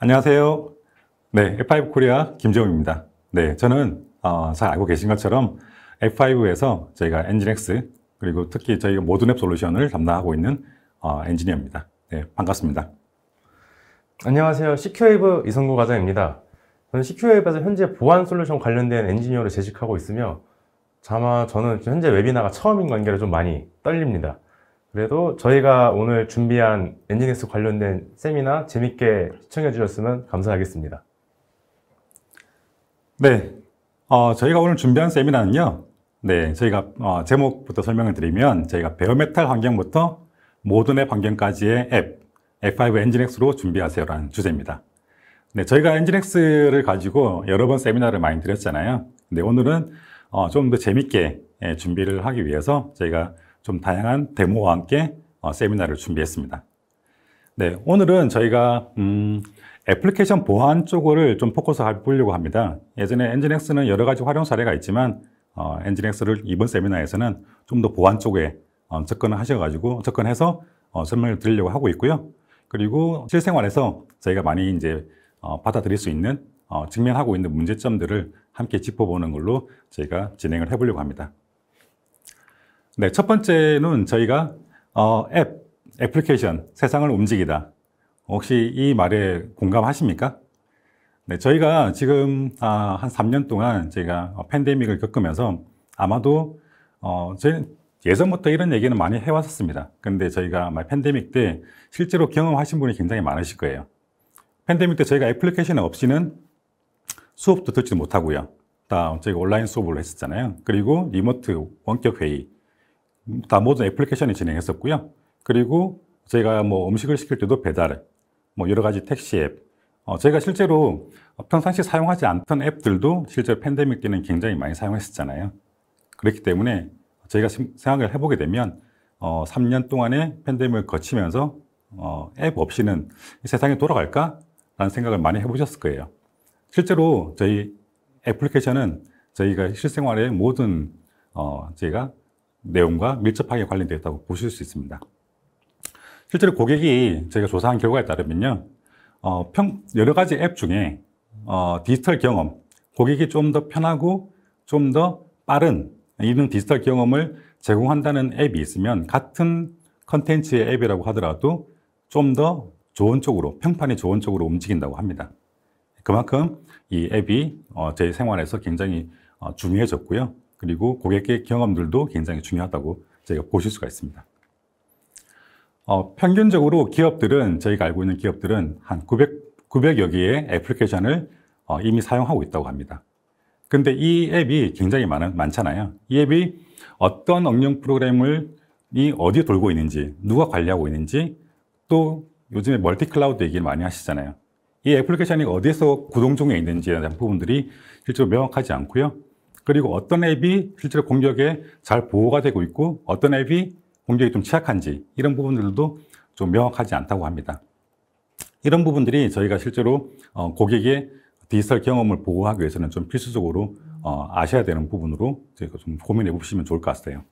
안녕하세요. 네, F5 코리아 김재웅입니다. 네, 저는 어, 잘 알고 계신 것처럼 F5에서 저희가 엔진엑 그리고 특히 저희가 모든 앱 솔루션을 담당하고 있는 어, 엔지니어입니다. 네, 반갑습니다. 안녕하세요. 시큐웨이브 이성구 과장입니다. 저는 시큐웨이브에서 현재 보안 솔루션 관련된 엔지니어를 재직하고 있으며 아마 저는 현재 웨비나가 처음인 관계로 좀 많이 떨립니다. 그래도 저희가 오늘 준비한 엔진엑스 관련된 세미나 재밌게 시청해 주셨으면 감사하겠습니다. 네, 어, 저희가 오늘 준비한 세미나는요. 네, 저희가 어, 제목부터 설명을 드리면 저희가 베어메탈 환경부터 모든 앱 환경까지의 앱 F5 엔진엑스로 준비하세요라는 주제입니다. 네, 저희가 엔진엑스를 가지고 여러 번 세미나를 많이 드렸잖아요. 근데 오늘은 어, 좀 더 재밌게 예, 준비를 하기 위해서 저희가 좀 다양한 데모와 함께 어, 세미나를 준비했습니다. 네, 오늘은 저희가 음, 애플리케이션 보안 쪽을 좀 포커스 해보려고 합니다. 예전에 엔진엑스는 여러 가지 활용 사례가 있지만 어, 엔진엑스를 이번 세미나에서는 좀 더 보안 쪽에 어, 접근을 하셔가지고 접근해서 어, 설명을 드리려고 하고 있고요. 그리고 실생활에서 저희가 많이 이제 어, 받아들일 수 있는 어, 직면하고 있는 문제점들을 함께 짚어보는 걸로 저희가 진행을 해보려고 합니다. 네, 첫 번째는 저희가 어, 앱, 애플리케이션, 세상을 움직이다. 혹시 이 말에 공감하십니까? 네, 저희가 지금 아, 한 3년 동안 제가 팬데믹을 겪으면서 아마도 어, 저 예전부터 이런 얘기는 많이 해왔었습니다. 근데 저희가 아마 팬데믹 때 실제로 경험하신 분이 굉장히 많으실 거예요. 팬데믹 때 저희가 애플리케이션 없이는 수업도 듣지도 못하고요. 다 저희가 온라인 수업을 했었잖아요. 그리고 리모트 원격 회의 다 모든 애플리케이션이 진행했었고요. 그리고 제가 뭐 음식을 시킬 때도 배달, 뭐 여러 가지 택시 앱, 어, 저희가 실제로 평상시 사용하지 않던 앱들도 실제로 팬데믹 때는 굉장히 많이 사용했었잖아요. 그렇기 때문에 저희가 생각을 해보게 되면 어, 3년 동안의 팬데믹을 거치면서 어, 앱 없이는 세상에 돌아갈까? 라는 생각을 많이 해보셨을 거예요. 실제로 저희 애플리케이션은 저희가 실생활의 모든 어, 저가 내용과 밀접하게 관련되어 있다고 보실 수 있습니다. 실제로 고객이 제가 조사한 결과에 따르면요. 어, 평, 여러 가지 앱 중에 어, 디지털 경험, 고객이 좀 더 편하고 좀 더 빠른 이런 디지털 경험을 제공한다는 앱이 있으면 같은 컨텐츠의 앱이라고 하더라도 좀 더 좋은 쪽으로, 평판이 좋은 쪽으로 움직인다고 합니다. 그만큼 이 앱이 어, 제 생활에서 굉장히 어, 중요해졌고요. 그리고 고객의 경험들도 굉장히 중요하다고 저희가 보실 수가 있습니다. 어, 평균적으로 기업들은 저희가 알고 있는 기업들은 한 900, 900여 개의 애플리케이션을 어, 이미 사용하고 있다고 합니다. 근데 이 앱이 굉장히 많, 많잖아요. 이 앱이 어떤 응용 프로그램을 이 어디에 돌고 있는지, 누가 관리하고 있는지, 또 요즘에 멀티 클라우드 얘기를 많이 하시잖아요. 이 애플리케이션이 어디에서 구동 중에 있는지에 대한 부분들이 실제로 명확하지 않고요. 그리고 어떤 앱이 실제로 공격에 잘 보호가 되고 있고 어떤 앱이 공격이 좀 취약한지 이런 부분들도 좀 명확하지 않다고 합니다. 이런 부분들이 저희가 실제로 어, 고객의 디지털 경험을 보호하기 위해서는 좀 필수적으로 어, 아셔야 되는 부분으로 저희가 좀 고민해 보시면 좋을 것 같아요.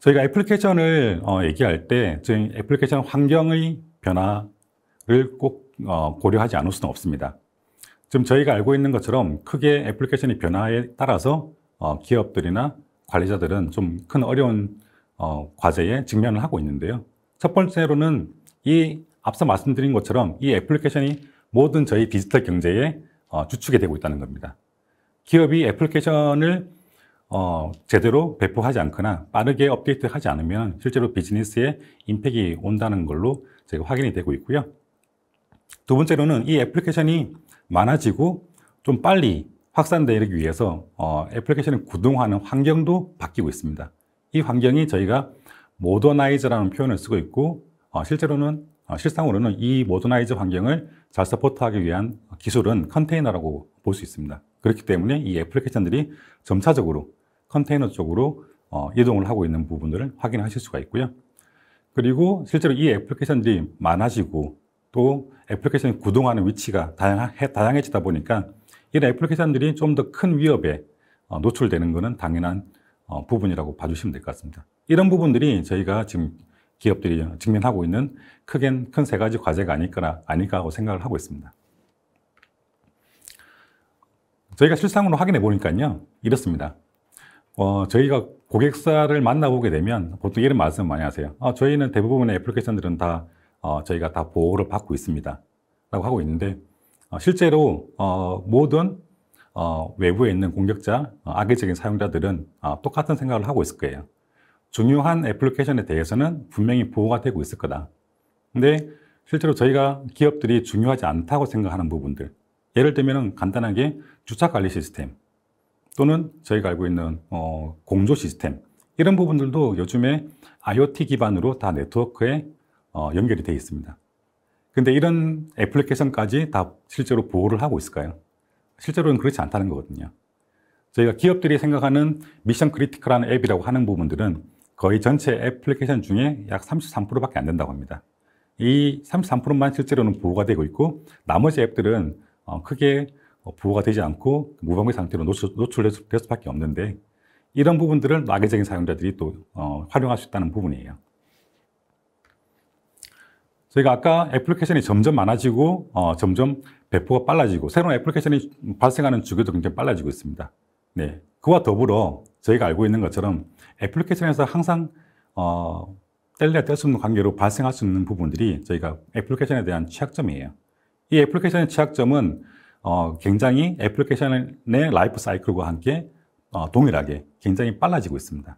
저희가 애플리케이션을 어, 얘기할 때 저희 애플리케이션 환경의 변화를 꼭 고려하지 않을 수는 없습니다. 지금 저희가 알고 있는 것처럼 크게 애플리케이션의 변화에 따라서 어, 기업들이나 관리자들은 좀 큰 어려운 어, 과제에 직면을 하고 있는데요. 첫 번째로는 이 앞서 말씀드린 것처럼 이 애플리케이션이 모든 저희 디지털 경제에 어, 주축이 되고 있다는 겁니다. 기업이 애플리케이션을 어, 제대로 배포하지 않거나 빠르게 업데이트하지 않으면 실제로 비즈니스에 임팩이 온다는 걸로 제가 확인이 되고 있고요. 두 번째로는 이 애플리케이션이 많아지고 좀 빨리 확산되기 위해서 어, 애플리케이션을 구동하는 환경도 바뀌고 있습니다. 이 환경이 저희가 모더나이즈라는 표현을 쓰고 있고 어, 실제로는 어, 실상으로는 이 모더나이즈 환경을 잘 서포트하기 위한 기술은 컨테이너라고 볼 수 있습니다. 그렇기 때문에 이 애플리케이션들이 점차적으로 컨테이너 쪽으로 어, 이동을 하고 있는 부분들을 확인하실 수가 있고요. 그리고 실제로 이 애플리케이션들이 많아지고 또 애플리케이션이 구동하는 위치가 다양하, 다양해지다 보니까 이런 애플리케이션들이 좀 더 큰 위협에 어, 노출되는 것은 당연한 어, 부분이라고 봐주시면 될 것 같습니다. 이런 부분들이 저희가 지금 기업들이 직면하고 있는 크게 큰 세 가지 과제가 아닐까, 아닐까 하고 생각을 하고 있습니다. 저희가 실상으로 확인해 보니까요, 이렇습니다. 어, 저희가 고객사를 만나보게 되면 보통 이런 말씀 많이 하세요. 아, 저희는 대부분의 애플리케이션들은 다 어, 저희가 다 보호를 받고 있습니다. 라고 하고 있는데 어, 실제로 어, 모든 어, 외부에 있는 공격자, 어, 악의적인 사용자들은 어, 똑같은 생각을 하고 있을 거예요. 중요한 애플리케이션에 대해서는 분명히 보호가 되고 있을 거다. 근데 실제로 저희가 기업들이 중요하지 않다고 생각하는 부분들 예를 들면 간단하게 주차관리 시스템 또는 저희가 알고 있는 어, 공조 시스템 이런 부분들도 요즘에 IoT 기반으로 다 네트워크에 어, 연결이 되어 있습니다. 근데 이런 애플리케이션까지 다 실제로 보호를 하고 있을까요? 실제로는 그렇지 않다는 거거든요. 저희가 기업들이 생각하는 미션 크리티컬한 앱이라고 하는 부분들은 거의 전체 애플리케이션 중에 약 33%밖에 안 된다고 합니다. 이 33%만 실제로는 보호가 되고 있고 나머지 앱들은 어, 크게 보호가 되지 않고 무방비 상태로 노출, 될 수밖에 없는데 이런 부분들을 마계적인 사용자들이 또 어, 활용할 수 있다는 부분이에요. 저희가 아까 애플리케이션이 점점 많아지고 어, 점점 배포가 빨라지고 새로운 애플리케이션이 발생하는 주기도 굉장히 빨라지고 있습니다. 네, 그와 더불어 저희가 알고 있는 것처럼 애플리케이션에서 항상 어, 뗄래야 뗄수 없는 관계로 발생할 수 있는 부분들이 저희가 애플리케이션에 대한 취약점이에요. 이 애플리케이션의 취약점은 어, 굉장히 애플리케이션의 라이프 사이클과 함께 어, 동일하게 굉장히 빨라지고 있습니다.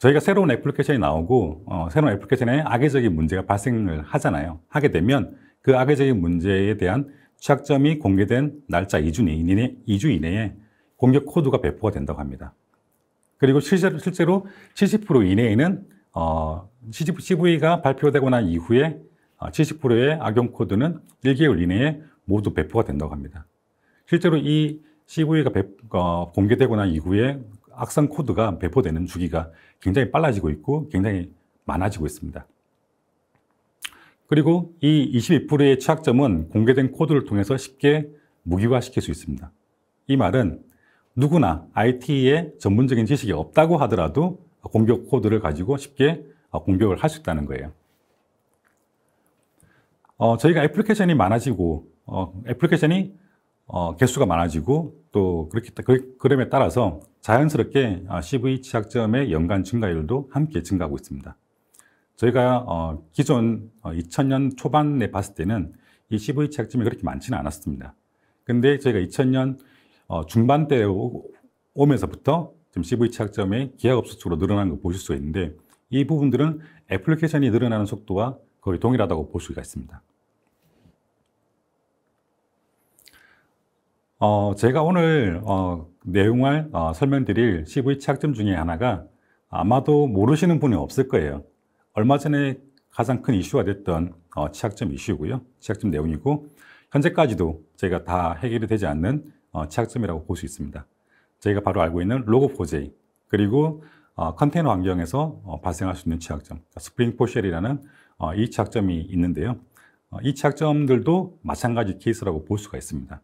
저희가 새로운 애플리케이션이 나오고 어, 새로운 애플리케이션에 악의적인 문제가 발생을 하잖아요. 하게 되면 그 악의적인 문제에 대한 취약점이 공개된 날짜 2주 이내에, 2주 이내에 공격 코드가 배포가 된다고 합니다. 그리고 실제로, 실제로 70% 이내에는 어, CV가 발표되고 난 이후에 70%의 어, 악용 코드는 1개월 이내에 모두 배포가 된다고 합니다. 실제로 이 CV가 배, 어, 공개되고 난 이후에 악성 코드가 배포되는 주기가 굉장히 빨라지고 있고 굉장히 많아지고 있습니다. 그리고 이 22%의 취약점은 공개된 코드를 통해서 쉽게 무기화시킬 수 있습니다. 이 말은 누구나 IT에 전문적인 지식이 없다고 하더라도 공격 코드를 가지고 쉽게 공격을 할 수 있다는 거예요. 어, 저희가 애플리케이션이 많아지고 어, 애플리케이션이 어, 개수가 많아지고 또 그렇게 그럼에 따라서 자연스럽게 아, CV 취약점의 연간 증가율도 함께 증가하고 있습니다. 저희가 어, 기존 2000년 어, 초반에 봤을 때는 이 CV 취약점이 그렇게 많지는 않았습니다. 근데 저희가 2000년 어, 중반대 오면서부터 지금 CV 취약점의 기하급수 쪽으로 늘어나걸 보실 수 있는데 이 부분들은 애플리케이션이 늘어나는 속도와 거의 동일하다고 볼 수가 있습니다. 어, 제가 오늘 어, 내용을 어, 설명드릴 CV 취약점 중에 하나가 아마도 모르시는 분이 없을 거예요. 얼마 전에 가장 큰 이슈가 됐던 어, 취약점 이슈고요. 취약점 내용이고 현재까지도 제가 다 해결이 되지 않는 어, 취약점이라고 볼 수 있습니다. 저희가 바로 알고 있는 로고 포제이 그리고 어, 컨테이너 환경에서 어, 발생할 수 있는 취약점 그러니까 스프링 포쉘이라는 어, 이 취약점이 있는데요. 어, 이 취약점들도 마찬가지 케이스라고 볼 수가 있습니다.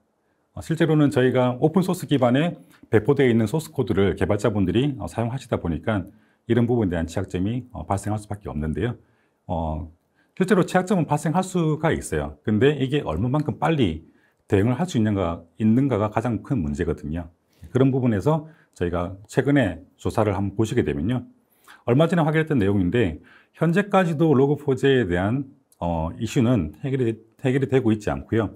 어, 실제로는 저희가 오픈소스 기반에 배포되어 있는 소스코드를 개발자분들이 어, 사용하시다 보니까 이런 부분에 대한 취약점이 어, 발생할 수밖에 없는데요. 어, 실제로 취약점은 발생할 수가 있어요. 근데 이게 얼마만큼 빨리 대응을 할 수 있는가, 있는가가 가장 큰 문제거든요. 그런 부분에서 저희가 최근에 조사를 한번 보시게 되면요. 얼마 전에 확인했던 내용인데 현재까지도 로그포제에 대한 어, 이슈는 해결이, 해결이 되고 있지 않고요.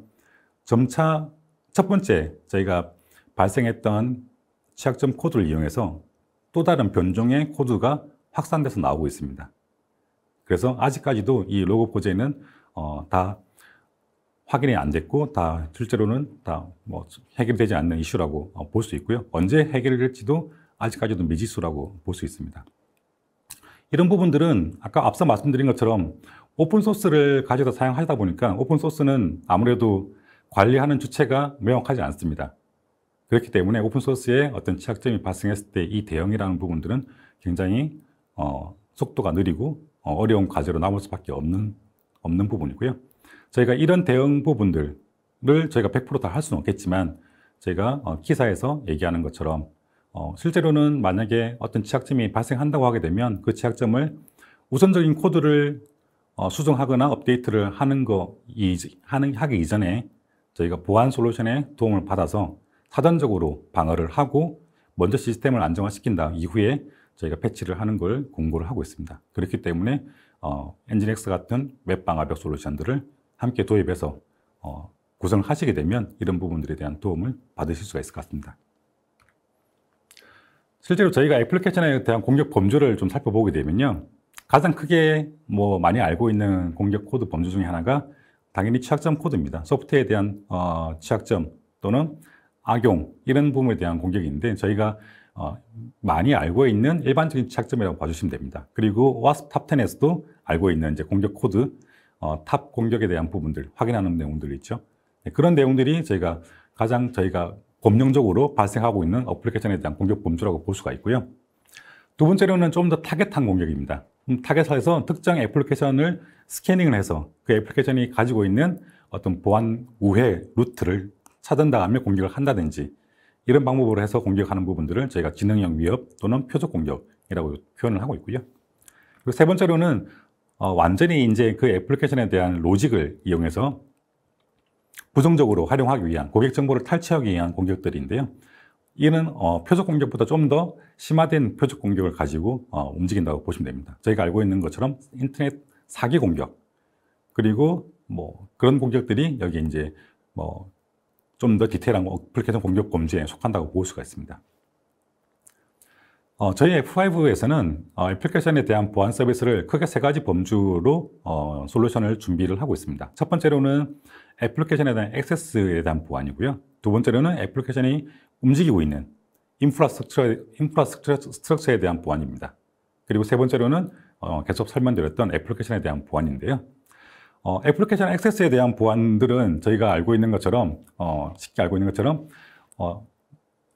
점차 첫 번째, 저희가 발생했던 취약점 코드를 이용해서 또 다른 변종의 코드가 확산돼서 나오고 있습니다. 그래서 아직까지도 이 로고 포제는 어, 다 확인이 안 됐고 다 실제로는 다 뭐 해결되지 않는 이슈라고 어, 볼수 있고요. 언제 해결될지도 아직까지도 미지수라고 볼 수 있습니다. 이런 부분들은 아까 앞서 말씀드린 것처럼 오픈소스를 가져다 사용하다 보니까 오픈소스는 아무래도 관리하는 주체가 명확하지 않습니다. 그렇기 때문에 오픈소스에 어떤 취약점이 발생했을 때 이 대응이라는 부분들은 굉장히 어, 속도가 느리고 어, 려운 과제로 남을 수밖에 없는, 없는 부분이고요. 저희가 이런 대응 부분들을 저희가 100%다 할 수는 없겠지만 저희가 어, 기사에서 얘기하는 것처럼 어, 실제로는 만약에 어떤 취약점이 발생한다고 하게 되면 그 취약점을 우선적인 코드를 어, 수정하거나 업데이트를 하는 거 이, 하는 하기 이전에 저희가 보안 솔루션의 도움을 받아서 사전적으로 방어를 하고 먼저 시스템을 안정화시킨 다음 이후에 저희가 패치를 하는 걸 공고를 하고 있습니다. 그렇기 때문에 어, 엔진엑스 같은 웹 방화벽 솔루션들을 함께 도입해서 어, 구성을 하시게 되면 이런 부분들에 대한 도움을 받으실 수가 있을 것 같습니다. 실제로 저희가 애플리케이션에 대한 공격 범주를 좀 살펴보게 되면요. 가장 크게 뭐 많이 알고 있는 공격 코드 범주 중에 하나가 당연히 취약점 코드입니다. 소프트웨어에 대한 어, 취약점 또는 악용 이런 부분에 대한 공격인데 저희가 어, 많이 알고 있는 일반적인 취약점이라고 봐주시면 됩니다. 그리고 와스프 탑10에서도 알고 있는 이제 공격 코드, 어, 탑 공격에 대한 부분들 확인하는 내용들이 있죠. 네, 그런 내용들이 저희가 가장 저희가 법령적으로 발생하고 있는 어플리케이션에 대한 공격 범주라고 볼 수가 있고요. 두 번째로는 좀 더 타겟한 공격입니다. 음, 타겟에서 특정 애플리케이션을 스캐닝을 해서 그 애플리케이션이 가지고 있는 어떤 보안 우회 루트를 찾은 다음에 공격을 한다든지 이런 방법으로 해서 공격하는 부분들을 저희가 지능형 위협 또는 표적 공격이라고 표현을 하고 있고요. 그리고 세 번째로는 어, 완전히 이제 그 애플리케이션에 대한 로직을 이용해서 부정적으로 활용하기 위한 고객 정보를 탈취하기 위한 공격들인데요. 이는 어, 표적 공격보다 좀더 심화된 표적 공격을 가지고 어, 움직인다고 보시면 됩니다. 저희가 알고 있는 것처럼 인터넷 사기 공격 그리고 뭐 그런 공격들이 여기 이제 뭐 좀 더 디테일한 어플리케이션 공격 범죄에 속한다고 볼 수가 있습니다. 어, 저희 F5에서는 어, 애플리케이션에 대한 보안 서비스를 크게 세 가지 범주로 어, 솔루션을 준비를 하고 있습니다. 첫 번째로는 애플리케이션에 대한 액세스에 대한 보안이고요. 두 번째로는 애플리케이션이 움직이고 있는 인프라스트럭처, 인프라스트럭처에 대한 보안입니다. 그리고 세 번째로는 어, 계속 설명드렸던 애플리케이션에 대한 보안인데요. 어, 애플리케이션 액세스에 대한 보안들은 저희가 알고 있는 것처럼 어, 쉽게 알고 있는 것처럼 어,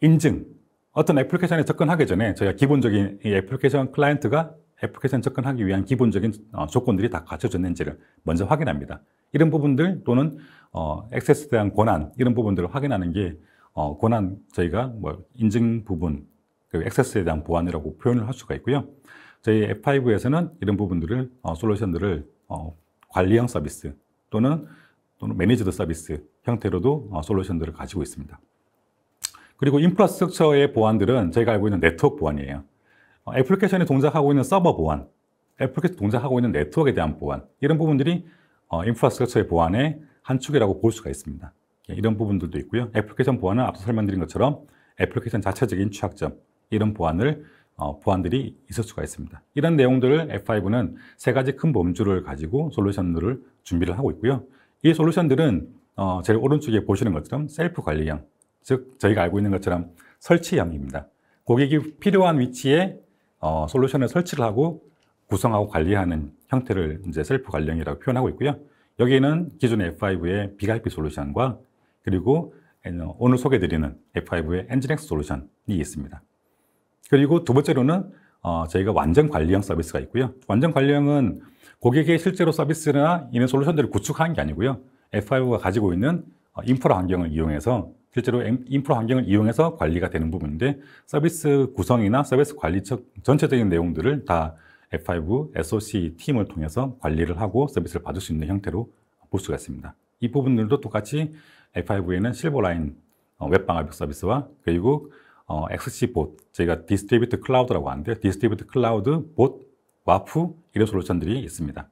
인증, 어떤 애플리케이션에 접근하기 전에 저희가 기본적인 이 애플리케이션 클라이언트가 애플리케이션 접근하기 위한 기본적인 어, 조건들이 다 갖춰졌는지를 먼저 확인합니다. 이런 부분들 또는 어, 액세스에 대한 권한 이런 부분들을 확인하는 게 어, 권한 저희가 뭐 인증 부분, 그리고 액세스에 대한 보안이라고 표현을 할 수가 있고요. 저희 F5에서는 이런 부분들을 어, 솔루션들을 어, 관리형 서비스 또는 또는 매니지드 서비스 형태로도 어, 솔루션들을 가지고 있습니다. 그리고 인프라스트럭처의 보안들은 저희가 알고 있는 네트워크 보안이에요. 어, 애플리케이션이 동작하고 있는 서버 보안, 애플리케이션 동작하고 있는 네트워크에 대한 보안 이런 부분들이 어, 인프라스트럭처의 보안의 한 축이라고 볼 수가 있습니다. 이런 부분들도 있고요. 애플리케이션 보안은 앞서 설명드린 것처럼 애플리케이션 자체적인 취약점, 이런 보안을 어, 보안들이 있을 수가 있습니다. 이런 내용들을 F5는 세 가지 큰 범주를 가지고 솔루션들을 준비를 하고 있고요. 이 솔루션들은 어, 제일 오른쪽에 보시는 것처럼 셀프 관리형, 즉 저희가 알고 있는 것처럼 설치형입니다. 고객이 필요한 위치에 어, 솔루션을 설치를 하고 구성하고 관리하는 형태를 이제 셀프 관리형이라고 표현하고 있고요. 여기는 기존 F5의 b 갈 p 솔루션과 그리고 오늘 소개드리는 F5의 엔진엑스 솔루션이 있습니다. 그리고 두 번째로는 어, 저희가 완전 관리형 서비스가 있고요. 완전 관리형은 고객의 실제로 서비스나 이런 솔루션들을 구축한게 아니고요. F5가 가지고 있는 어, 인프라 환경을 이용해서 실제로 인프라 환경을 이용해서 관리가 되는 부분인데 서비스 구성이나 서비스 관리 전체적인 내용들을 다 F5 SOC 팀을 통해서 관리를 하고 서비스를 받을 수 있는 형태로 볼 수가 있습니다. 이 부분들도 똑같이 F5에는 실버라인 웹방화벽 서비스와 그리고 어, XC봇, 저희가 디스트리뷰트 클라우드라고 하는데 디스트리뷰트 클라우드, 봇, 와프 이런 솔루션들이 있습니다.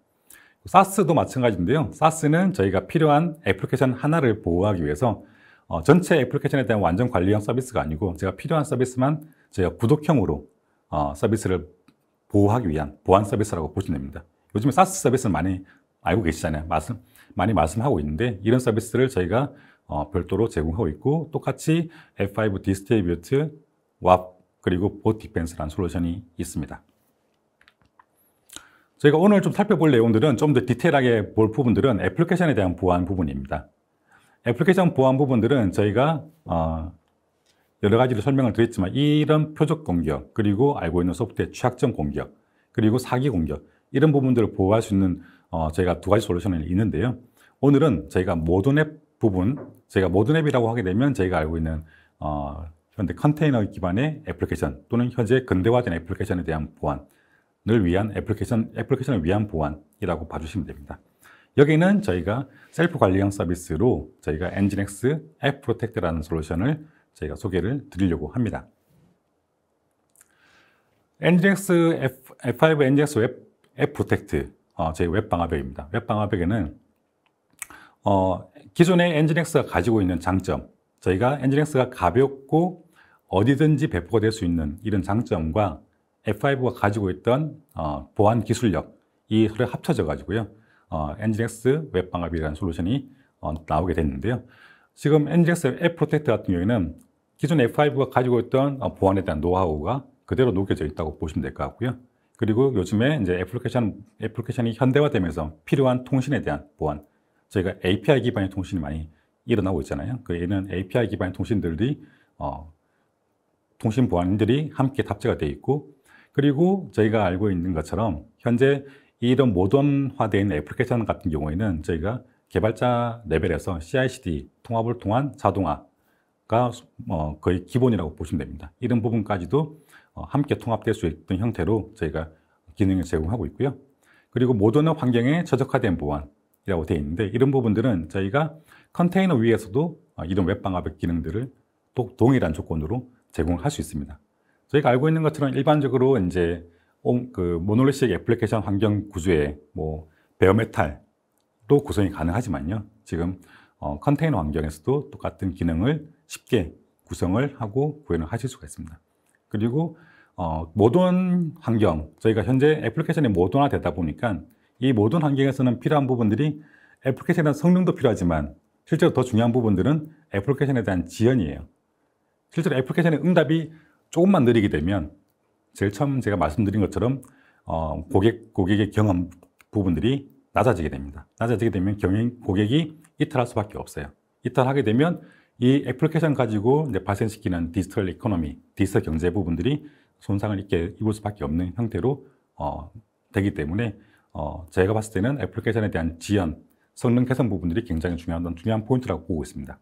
사스도 마찬가지인데요. 사스는 저희가 필요한 애플리케이션 하나를 보호하기 위해서 어, 전체 애플리케이션에 대한 완전 관리형 서비스가 아니고 제가 필요한 서비스만 저가 구독형으로 어, 서비스를 보호하기 위한 보안 서비스라고 보시면 됩니다. 요즘에 사스 서비스는 많이 알고 계시잖아요. 말씀, 많이 말씀하고 있는데 이런 서비스를 저희가 어, 별도로 제공하고 있고 똑같이 F5 디스트리뷰트, w 그리고 봇 디펜스라는 솔루션이 있습니다. 저희가 오늘 좀 살펴볼 내용들은 좀 더 디테일하게 볼 부분들은 애플리케이션에 대한 보안 부분입니다. 애플리케이션 보안 부분들은 저희가 어, 여러 가지로 설명을 드렸지만 이런 표적 공격, 그리고 알고 있는 소프트의 취약점 공격, 그리고 사기 공격 이런 부분들을 보호할 수 있는 어, 저희가 두 가지 솔루션이 있는데요. 오늘은 저희가 모든 앱 부분 저가 모든 앱이라고 하게 되면 저희가 알고 있는 어, 현재 컨테이너 기반의 애플리케이션 또는 현재 근대화된 애플리케이션에 대한 보안을 위한 애플리케이션, 애플리케이션을 위한 보안이라고 봐주시면 됩니다. 여기는 저희가 셀프 관리형 서비스로 저희가 엔진엑스 앱 프로텍트라는 솔루션을 저희가 소개를 드리려고 합니다. 엔진엑스 F5 엔진엑스 웹, 앱 프로텍트 어, 저희 웹 방화벽입니다. 웹 방화벽에는 어, 기존의 엔진엑스가 가지고 있는 장점, 저희가 엔진엑스가 가볍고 어디든지 배포가 될 수 있는 이런 장점과 F5가 가지고 있던 어, 보안 기술력, 이를 합쳐져 가지고요. 어, 엔진엑스 웹방갑이라는 솔루션이 어, 나오게 됐는데요. 지금 엔진엑스 앱프로텍트 같은 경우에는 기존 F5가 가지고 있던 어, 보안에 대한 노하우가 그대로 녹여져 있다고 보시면 될 것 같고요. 그리고 요즘에 이제 애플리케이션, 애플리케이션이 현대화되면서 필요한 통신에 대한 보안, 저희가 API 기반의 통신이 많이 일어나고 있잖아요. 그 이런 API 기반의 통신들이 어, 통신 보안들이 함께 탑재가 돼 있고 그리고 저희가 알고 있는 것처럼 현재 이런 모던화된 애플리케이션 같은 경우에는 저희가 개발자 레벨에서 CI/CD 통합을 통한 자동화가 어, 거의 기본이라고 보시면 됩니다. 이런 부분까지도 어, 함께 통합될 수 있는 형태로 저희가 기능을 제공하고 있고요. 그리고 모던한 환경에 최적화된 보안, 이라고 되어 있는데 이런 부분들은 저희가 컨테이너 위에서도 아, 이런 웹방화벽 기능들을 또 동일한 조건으로 제공할 수 있습니다. 저희가 알고 있는 것처럼 일반적으로 이제 그 모놀리식 애플리케이션 환경 구조에 뭐 베어메탈도 구성이 가능하지만요. 지금 어, 컨테이너 환경에서도 똑같은 기능을 쉽게 구성을 하고 구현을 하실 수가 있습니다. 그리고 어, 모든 환경, 저희가 현재 애플리케이션이 모던화되다 보니까 이 모든 환경에서는 필요한 부분들이 애플리케이션에 대한 성능도 필요하지만 실제로 더 중요한 부분들은 애플리케이션에 대한 지연이에요. 실제로 애플리케이션의 응답이 조금만 느리게 되면 제일 처음 제가 말씀드린 것처럼 어, 고객, 고객의 경험 부분들이 낮아지게 됩니다. 낮아지게 되면 경영, 고객이 이탈할 수밖에 없어요. 이탈하게 되면 이 애플리케이션 가지고 이제 발생시키는 디지털 이코노미, 디지털 경제 부분들이 손상을 입게 입을 수밖에 없는 형태로 어, 되기 때문에 어, 제가 봤을 때는 애플리케이션에 대한 지연, 성능 개선 부분들이 굉장히 중요한, 중요한 포인트라고 보고 있습니다.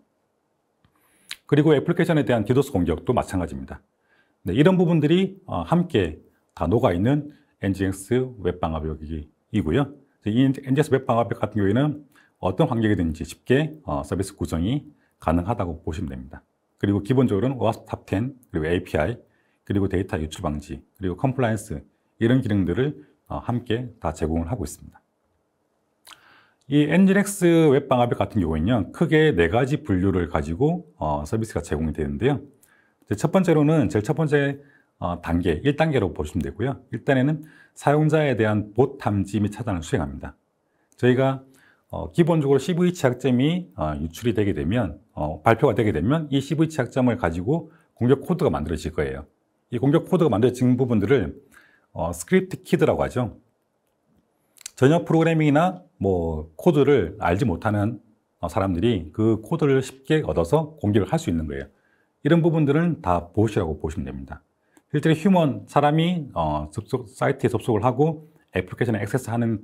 그리고 애플리케이션에 대한 디도스 공격도 마찬가지입니다. 네, 이런 부분들이 어, 함께 다 녹아있는 NGX 웹방화벽이고요. NGX 웹방화벽 같은 경우에는 어떤 환경이든지 쉽게 어, 서비스 구성이 가능하다고 보시면 됩니다. 그리고 기본적으로는 OWASP 탑10, 그리고 API, 그리고 데이터 유출 방지, 그리고 컴플라이언스 이런 기능들을 어, 함께 다 제공을 하고 있습니다. 이 엔진엑스 웹방아벽 같은 경우에는 크게 네 가지 분류를 가지고 어, 서비스가 제공이 되는데요. 첫 번째로는 제일 첫 번째 어, 단계, 1단계로 보시면 되고요. 일단에는 사용자에 대한 봇 탐지 및 차단을 수행합니다. 저희가 기본적으로 CV 취약점이 유출이 되게 되면 발표가 되게 되면 이 CV 취약점을 가지고 공격 코드가 만들어질 거예요. 이 공격 코드가 만들어진 부분들을 어, 스크립트 키드라고 하죠. 전혀 프로그래밍이나 뭐 코드를 알지 못하는 어, 사람들이 그 코드를 쉽게 얻어서 공격을 할 수 있는 거예요. 이런 부분들은 다 보시라고 보시면 됩니다. 실제로 휴먼 사람이 어, 접속, 사이트에 접속을 하고 애플리케이션에 액세스하는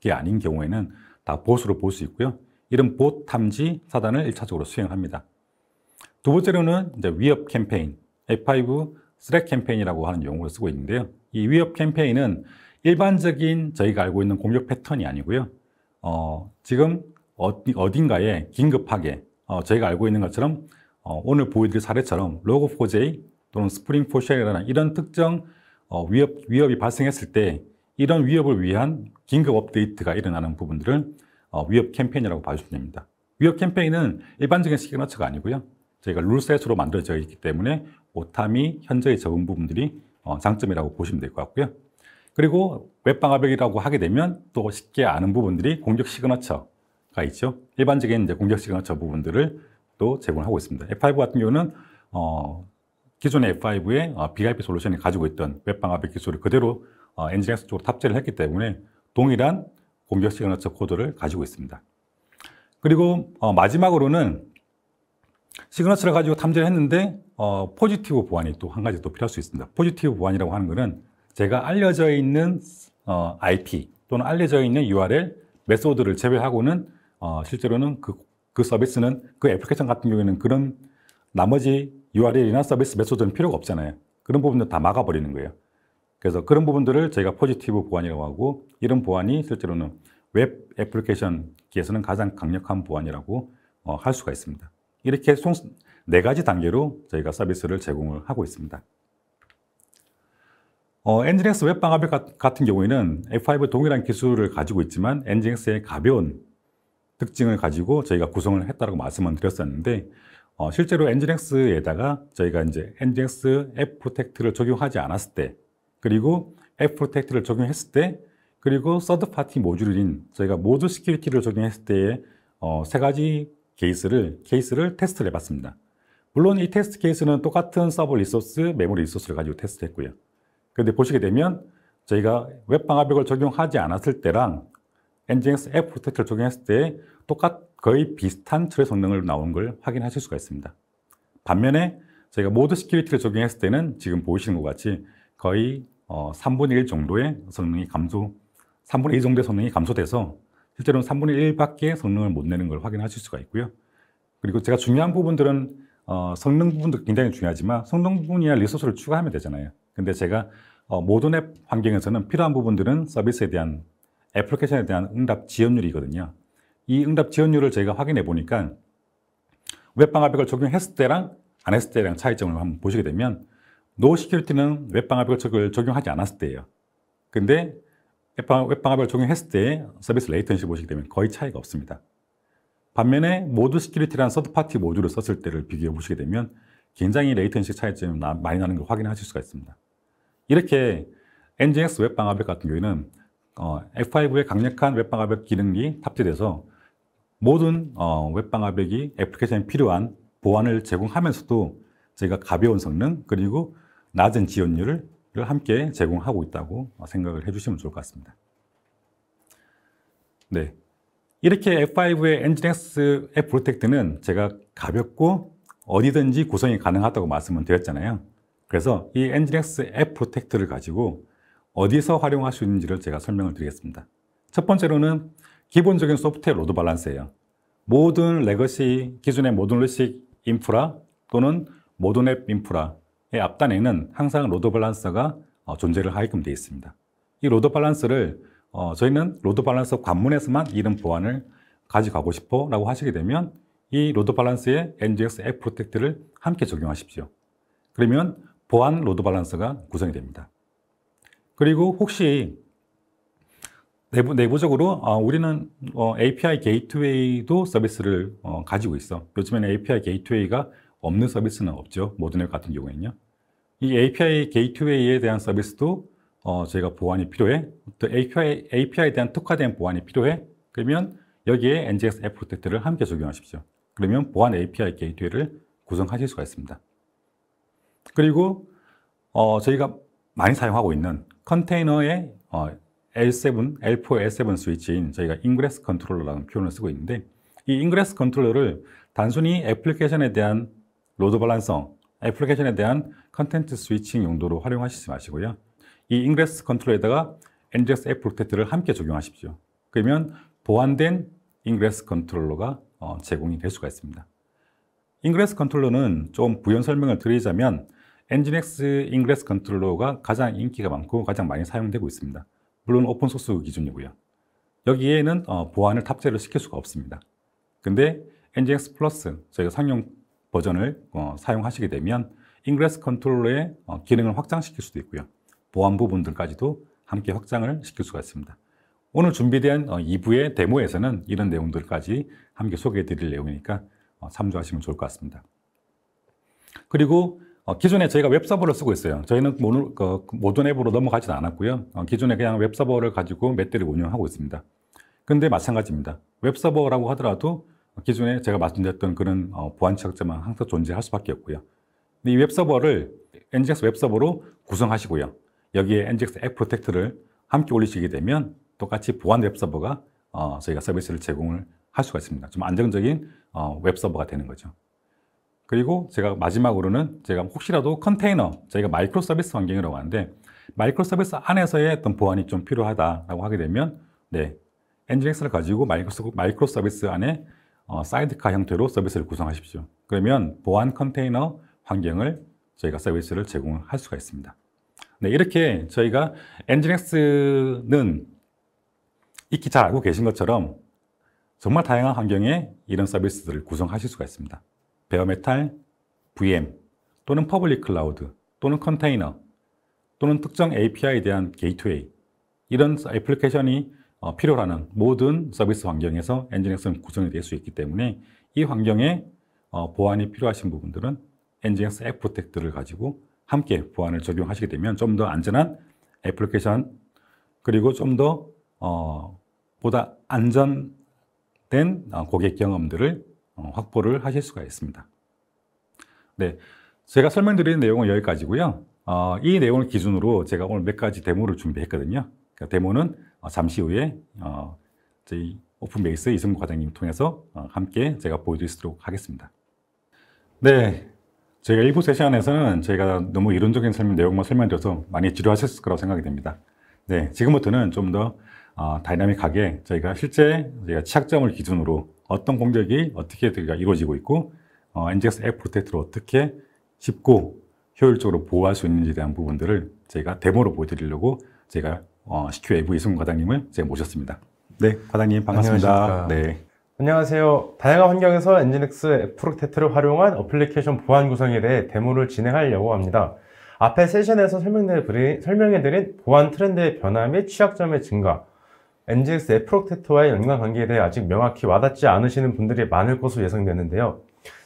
게 아닌 경우에는 다 보수로 볼 수 있고요. 이런 보 탐지 사단을 1차적으로 수행합니다. 두 번째로는 이제 위협 캠페인, F5 스렉 캠페인이라고 하는 용어를 쓰고 있는데요. 이 위협 캠페인은 일반적인 저희가 알고 있는 공격 패턴이 아니고요. 어, 지금 어디, 어딘가에 긴급하게 어, 저희가 알고 있는 것처럼 어, 오늘 보여드릴 사례처럼 로그포제이 또는 스프링포쉘이라는 이런 특정 어, 위협, 위협이 발생했을 때 이런 위협을 위한 긴급 업데이트가 일어나는 부분들을 어, 위협 캠페인이라고 봐주시면 됩니다. 위협 캠페인은 일반적인 시그너처가 아니고요. 저희가 룰셋으로 만들어져 있기 때문에 오타미 현저히 적은 부분들이 어, 장점이라고 보시면 될 것 같고요. 그리고 웹방화벽이라고 하게 되면 또 쉽게 아는 부분들이 공격 시그너처가 있죠. 일반적인 이제 공격 시그너처 부분들을 또 제공하고 있습니다. F5 같은 경우는 어, 기존의 f 5의 어, BIP 솔루션이 가지고 있던 웹방화벽 기술을 그대로 어, 엔진니스 쪽으로 탑재를 했기 때문에 동일한 공격 시그너처 코드를 가지고 있습니다. 그리고 어, 마지막으로는 시그너처를 가지고 탐지를 했는데 어, 포지티브 보안이 또 한 가지 또 필요할 수 있습니다. 포지티브 보안이라고 하는 것은 제가 알려져 있는 어, IP 또는 알려져 있는 URL 메소드를 제외하고는 어, 실제로는 그, 그 서비스는 그 애플리케이션 같은 경우에는 그런 나머지 URL이나 서비스 메소드는 필요가 없잖아요. 그런 부분들 다 막아버리는 거예요. 그래서 그런 부분들을 저희가 포지티브 보안이라고 하고 이런 보안이 실제로는 웹 애플리케이션기에서는 가장 강력한 보안이라고 어, 할 수가 있습니다. 이렇게 총 네 가지 단계로 저희가 서비스를 제공을 하고 있습니다. 어, 엔진엑스 웹방화벽 같은 경우에는 F5 동일한 기술을 가지고 있지만 엔진엑스의 가벼운 특징을 가지고 저희가 구성을 했다고 말씀을 드렸었는데 어, 실제로 엔진엑스에다가 저희가 이제 엔진엑스 앱 프로텍트를 적용하지 않았을 때 그리고 앱 프로텍트를 적용했을 때 그리고 서드 파티 모듈인 저희가 모드 시큐리티를 적용했을 때의 어, 세 가지 케이스를, 케이스를 테스트를 해봤습니다. 물론 이 테스트 케이스는 똑같은 서버 리소스, 메모리 리소스를 가지고 테스트했고요. 그런데 보시게 되면 저희가 웹 방화벽을 적용하지 않았을 때랑 엔진엑스 앱 프로텍트를 적용했을 때 똑같 거의 비슷한 처리 성능을 나온 걸 확인하실 수가 있습니다. 반면에 저희가 모드 시큐리티를 적용했을 때는 지금 보이시는 것 같이 거의 3분의 어, 1 정도의 성능이 감소, 3분의 2 정도의 성능이 감소돼서 실제로는 3분의 1밖에 성능을 못 내는 걸 확인하실 수가 있고요. 그리고 제가 중요한 부분들은 어, 성능 부분도 굉장히 중요하지만 성능 부분이나 리소스를 추가하면 되잖아요. 근데 제가 어, 모든 앱 환경에서는 필요한 부분들은 서비스에 대한 애플리케이션에 대한 응답 지연율이거든요. 이 응답 지연율을 저희가 확인해 보니까 웹방화벽을 적용했을 때랑 안 했을 때랑 차이점을 한번 보시게 되면 노 시큐리티는 웹방화벽을 적용하지 않았을 때예요. 근데 웹방, 웹방압을 적용했을 때 서비스 레이턴시 보시게 되면 거의 차이가 없습니다. 반면에 모드 시큐리티라는 서드파티 모듈을 썼을 때를 비교해 보시게 되면 굉장히 레이턴시 차이점이 많이 나는 걸 확인하실 수가 있습니다. 이렇게 NGX 웹방압앱 같은 경우에는 F5의 어, 강력한 웹방압앱 기능이 탑재돼서 모든 어, 웹방압앱이 애플리케이션에 필요한 보안을 제공하면서도 저희가 가벼운 성능 그리고 낮은 지연율을 함께 제공하고 있다고 생각을 해주시면 좋을 것 같습니다. 네. 이렇게 F5의 엔진엑스 프로텍트는 제가 가볍고 어디든지 구성이 가능하다고 말씀을 드렸잖아요. 그래서 이 엔진엑스 프로텍트를 가지고 어디서 활용할 수 있는지를 제가 설명을 드리겠습니다. 첫 번째로는 기본적인 소프트웨어 로드 밸런스예요. 모든 레거시 기존의 모든 룰식 인프라 또는 모든 앱 인프라 예, 앞단에는 항상 로드 밸런서가 어, 존재를 하게끔 되어 있습니다. 이 로드 밸런스를 어, 저희는 로드 밸런서 관문에서만 이런 보안을 가져가고 싶어 라고 하시게 되면 이 로드 밸런스의 NGX 앱 프로텍트를 함께 적용하십시오. 그러면 보안 로드 밸런스가 구성이 됩니다. 그리고 혹시 내부, 내부적으로 어, 우리는 API 게이트웨이도 서비스를 가지고 있어. 요즘에는 API 게이트웨이가 없는 서비스는 없죠. 모든앱 같은 경우에는요. 이 API 게이트웨이에 대한 서비스도 어, 저희가 보안이 필요해. 또 API, API에 대한 특화된 보안이 필요해. 그러면 여기에 NGS 앱 프로텍트를 함께 적용하십시오. 그러면 보안 API 게이트웨이를 구성하실 수가 있습니다. 그리고 어, 저희가 많이 사용하고 있는 컨테이너의 어, L7, L4, L7 스위치인 저희가 인그레스 컨트롤러라는 표현을 쓰고 있는데 이 인그레스 컨트롤러를 단순히 애플리케이션에 대한 로드 발란성, 애플리케이션에 대한 컨텐츠 스위칭 용도로 활용하시지 마시고요. 이 인그레스 컨트롤에다가 NGS 앱 프로텍트를 함께 적용하십시오. 그러면 보완된 인그레스 컨트롤러가 어, 제공이 될 수가 있습니다. 인그레스 컨트롤러는 좀 부연 설명을 드리자면 엔진엑스 인그레스 컨트롤러가 가장 인기가 많고 가장 많이 사용되고 있습니다. 물론 오픈소스 기준이고요. 여기에는 어, 보안을 탑재를 시킬 수가 없습니다. 근데 엔진엑스 플러스, 저희가 상용 버전을 어, 사용하시게 되면 인그레스 컨트롤러의 어, 기능을 확장시킬 수도 있고요. 보안 부분들까지도 함께 확장을 시킬 수가 있습니다. 오늘 준비된 2부의 어, 데모에서는 이런 내용들까지 함께 소개해 드릴 내용이니까 어, 참조하시면 좋을 것 같습니다. 그리고 어, 기존에 저희가 웹서버를 쓰고 있어요. 저희는 모 뭐 그 모든 앱으로 넘어가진 지 않았고요. 기존에 그냥 웹서버를 가지고 몇 대를 운영하고 있습니다. 근데 마찬가지입니다. 웹서버라고 하더라도 기존에 제가 말씀드렸던 그런 어, 보안 취약자만 항상 존재할 수밖에 없고요. 근데 이 웹서버를 NGX 웹서버로 구성하시고요. 여기에 NGX 앱 프로텍트를 함께 올리시게 되면 똑같이 보안 웹서버가 어, 저희가 서비스를 제공을 할 수가 있습니다. 좀 안정적인 어, 웹서버가 되는 거죠. 그리고 제가 마지막으로는 제가 혹시라도 컨테이너, 저희가 마이크로 서비스 환경이라고 하는데 마이크로 서비스 안에서의 어떤 보안이 좀필요하다라 하게 되면 네, NGX를 가지고 마이크로 서비스 안에 어, 사이드카 형태로 서비스를 구성하십시오. 그러면 보안 컨테이너 환경을 저희가 서비스를 제공할 수가 있습니다. 네, 이렇게 저희가 엔진엑스는 익히 잘 알고 계신 것처럼 정말 다양한 환경에 이런 서비스들을 구성하실 수가 있습니다. 베어메탈, VM, 또는 퍼블릭 클라우드, 또는 컨테이너, 또는 특정 API에 대한 게이트웨이 이런 애플리케이션이 어, 필요로 하는 모든 서비스 환경에서 엔진엑스는 구성이 될 수 있기 때문에 이 환경에 어, 보안이 필요하신 부분들은 엔진엑스 앱 프로텍트를 가지고 함께 보안을 적용하시게 되면 좀 더 안전한 애플리케이션 그리고 좀 더 어, 보다 안전된 어, 고객 경험들을 확보를 하실 수가 있습니다. 네, 제가 설명드린 내용은 여기까지고요. 어, 이 내용을 기준으로 제가 오늘 몇 가지 데모를 준비했거든요. 그러니까 데모는 어, 잠시 후에 어, 저희 오픈베이스 이승구 과장님 통해서 어, 함께 제가 보여드리도록 하겠습니다. 네, 저가 1부 세션에서는 저가 너무 이론적인 설명 내용만 설명드려서 많이 지루하셨을 거라고 생각이 됩니다. 네, 지금부터는 좀 더 다이나믹하게 저희가 실제 저희가 취약점을 기준으로 어떤 공격이 어떻게 이루어지고 있고 NGX 앱 프로텍트를 어떻게 쉽고 효율적으로 보호할 수 있는지에 대한 부분들을 저가 데모로 보여드리려고 제가 어, CQ 외부 이승훈 과장님을 이제 모셨습니다. 네, 과장님 반갑습니다. 안녕하십니까. 네. 안녕하세요. 다양한 환경에서 엔진엑스 프로테트를 활용한 어플리케이션 보안 구성에 대해 데모를 진행하려고 합니다. 앞에 세션에서 설명해드린, 설명해드린 보안 트렌드의 변화 및 취약점의 증가, 엔진엑스 프로테트와의 연관관계에 대해 아직 명확히 와닿지 않으시는 분들이 많을 것으로 예상되는데요.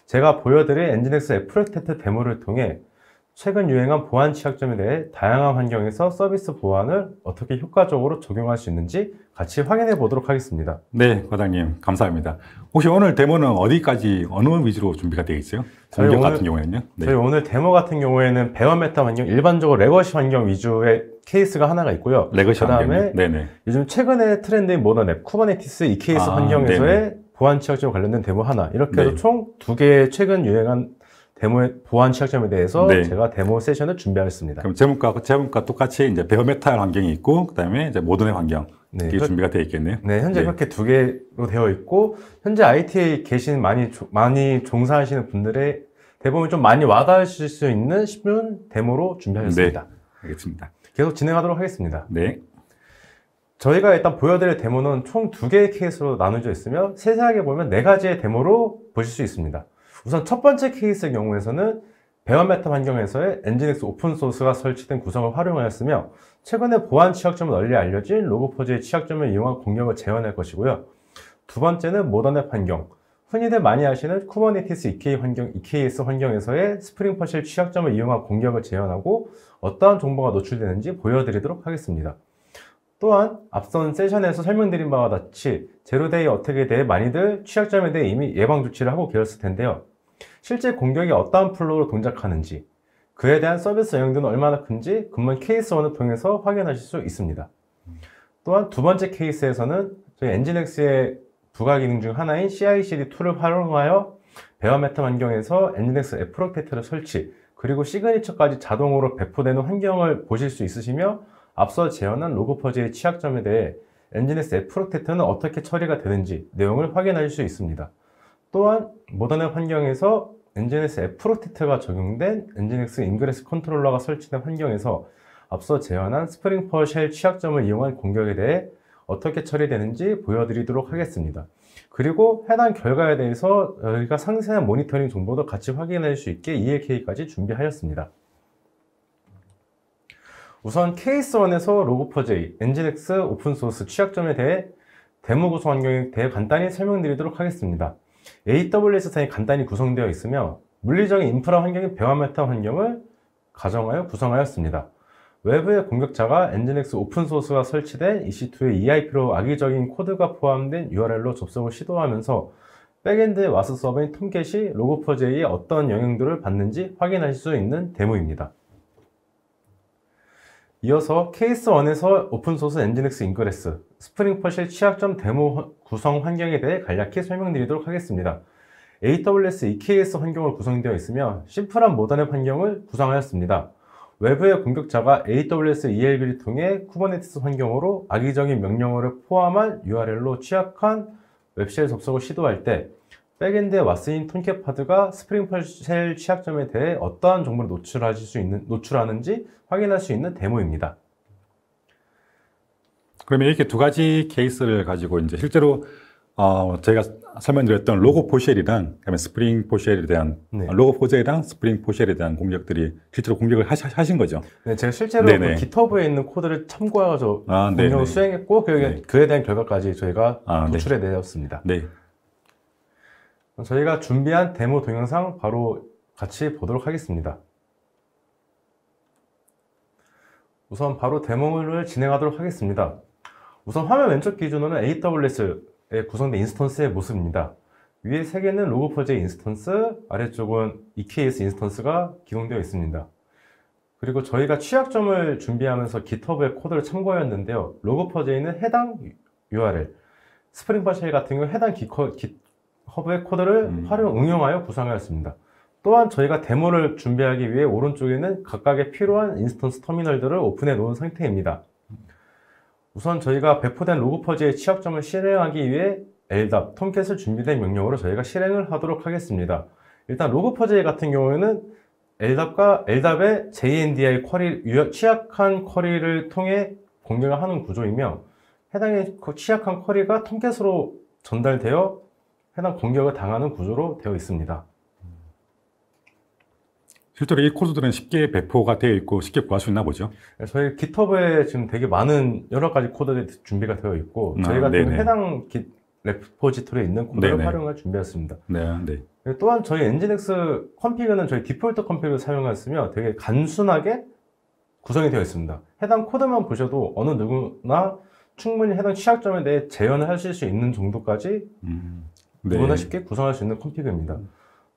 제가 보여드릴 엔진엑스 프로테트 데모를 통해 최근 유행한 보안 취약점에 대해 다양한 환경에서 서비스 보안을 어떻게 효과적으로 적용할 수 있는지 같이 확인해 보도록 하겠습니다. 네, 과장님 감사합니다. 혹시 오늘 데모는 어디까지 어느 위주로 준비가 되어 있어요? 공격 오늘, 같은 경우에는요? 네. 저희 오늘 데모 같은 경우에는 베어메타 환경, 일반적으로 레거시 환경 위주의 케이스가 하나가 있고요. 레거시 그 환경. 네네. 요즘 최근에 트렌드인 모더앱 쿠버네티스 이케이 아, 환경에서의 네네. 보안 취약점 관련된 데모 하나 이렇게 해서 네. 총두 개의 최근 유행한 데모 보안 취약점에 대해서 네. 제가 데모 세션을 준비하였습니다. 그럼 제목과 그 제목과 똑같이 이제 베어메탈 환경이 있고 그다음에 이제 모던의 환경 네, 이게 준비가 되어 있겠네요. 네, 현재 네. 그렇게 두 개로 되어 있고 현재 IT에 계신 많이 조, 많이 종사하시는 분들의 대부분 좀 많이 와닿으실 수 있는 쉬운 데모로 준비하셨습니다. 네, 알겠습니다. 계속 진행하도록 하겠습니다. 네. 저희가 일단 보여드릴 데모는 총 두 개의 케이스로 나눠져 있으며 세세하게 보면 네 가지의 데모로 보실 수 있습니다. 우선 첫 번째 케이스의 경우에서는 배어메타 환경에서의 엔진엑스 오픈소스가 설치된 구성을 활용하였으며 최근에 보안 취약점을 널리 알려진 로그포즈의 취약점을 이용한 공격을 재현할 것이고요. 두 번째는 모던앱 환경, 흔히들 많이 아시는 쿠버네티스 EK 환경, EKS 환경에서의 스프링 퍼실 취약점을 이용한 공격을 재현하고 어떠한 정보가 노출되는지 보여드리도록 하겠습니다. 또한 앞선 세션에서 설명드린 바와 같이 제로데이 어택에 대해 많이들 취약점에 대해 이미 예방 조치를 하고 계셨을 텐데요. 실제 공격이 어떠한 플로우로 동작하는지, 그에 대한 서비스 영역도는 얼마나 큰지 근문 케이스원을 통해서 확인하실 수 있습니다. 또한 두 번째 케이스에서는 저희 엔진엑스의 부가 기능 중 하나인 CICD2를 활용하여 배어메타 환경에서 엔진엑스 애프로테트를 설치, 그리고 시그니처까지 자동으로 배포되는 환경을 보실 수 있으시며 앞서 재현한 로그 퍼즈의 취약점에 대해 엔진엑스 애프로테트는 어떻게 처리가 되는지 내용을 확인하실 수 있습니다. 또한 모던한 환경에서 엔진엑스 애프로티트가 적용된 엔진엑스 인그레스 컨트롤러가 설치된 환경에서 앞서 제안한 스프링 퍼쉘 취약점을 이용한 공격에 대해 어떻게 처리되는지 보여드리도록 하겠습니다. 그리고 해당 결과에 대해서 저희가 상세한 모니터링 정보도 같이 확인할 수 있게 ELK까지 준비하였습니다. 우선 케이스1에서 로그4j, 엔진엑스 오픈소스 취약점에 대해 데모 구성 환경에 대해 간단히 설명드리도록 하겠습니다. AWS 산이 간단히 구성되어 있으며 물리적인 인프라 환경인 베어메타 환경을 가정하여 구성하였습니다. 외부의 공격자가 엔진엑스 오픈소스가 설치된 EC2의 EIP로 악의적인 코드가 포함된 URL로 접속을 시도하면서 백엔드의 와스 서버인 톰캣이 로고퍼제이에 어떤 영향들을 받는지 확인하실 수 있는 데모입니다. 이어서 케이스 1에서 오픈소스 엔진엑스 인그레스, 스프링퍼의 취약점 데모 구성 환경에 대해 간략히 설명드리도록 하겠습니다. AWS EKS 환경으 구성되어 있으며 심플한 모던앱 환경을 구성하였습니다. 외부의 공격자가 AWS ELB를 통해 쿠버네티스 환경으로 악의적인 명령어를 포함한 URL로 취약한 웹쉘 접속을 시도할 때 백엔드의 왓슨인 톤캡파드가 스프링셀 취약점에 대해 어떠한 정보를 노출하실 수 있는, 노출하는지 확인할 수 있는 데모입니다. 그러면 이렇게 두 가지 케이스를 가지고 이제 실제로 어, 저희가 설명드렸던 로고 포쉘이랑 그다음에 스프링 포쉘에 대한 네. 로고 포젤랑 스프링 포쉘에 대한 공격들이 실제로 공격을 하시, 신 거죠. 네, 제가 실제로 그 기터브에 있는 코드를 참고해서 아, 공격을 네네. 수행했고 그에, 네. 그에 대한 결과까지 저희가 아, 노출해 내었습니다. 네. 저희가 준비한 데모 동영상 바로 같이 보도록 하겠습니다. 우선 바로 데모를 진행하도록 하겠습니다. 우선 화면 왼쪽 기준으로는 a w s 에 구성된 인스턴스의 모습입니다. 위에 3 개는 로그 퍼즈 인스턴스, 아래쪽은 EKS 인스턴스가 기동되어 있습니다. 그리고 저희가 취약점을 준비하면서 GitHub의 코드를 참고하였는데요. 로그 퍼즈에는 해당 URL, 스프링 바쉘 같은 경우 해당 기, 기, 허브의 코드를 음. 활용, 응용하여 구상하였습니다. 또한 저희가 데모를 준비하기 위해 오른쪽에는 각각의 필요한 인스턴스 터미널들을 오픈해 놓은 상태입니다. 우선 저희가 배포된 로그 퍼즈의 취약점을 실행하기 위해 LDAP, 톰캣을 준비된 명령으로 저희가 실행을 하도록 하겠습니다. 일단 로그 퍼즈 같은 경우에는 LDAP과 LDAP의 JNDI 쿼리, 취약한 쿼리를 통해 공유를 하는 구조이며 해당의 취약한 쿼리가 톰캣으로 전달되어 해당 공격을 당하는 구조로 되어 있습니다. 실제로 이 코드들은 쉽게 배포가 되어 있고 쉽게 구할 수 있나 보죠? 네, 저희 GitHub에 지금 되게 많은 여러 가지 코드들이 준비가 되어 있고 아, 저희가 지금 해당 기, 레포지토리에 있는 코드를 네네. 활용할 준비했습니다. 네, 네. 또한 저희 엔진엑스 컴피그는 저희 디폴트 컴피그를 사용했으며 되게 간순하게 구성이 되어 있습니다. 해당 코드만 보셔도 어느 누구나 충분히 해당 취약점에 대해 재현을 하실 수 있는 정도까지 음. 네. 누구나 쉽게 구성할 수 있는 컴피그입니다.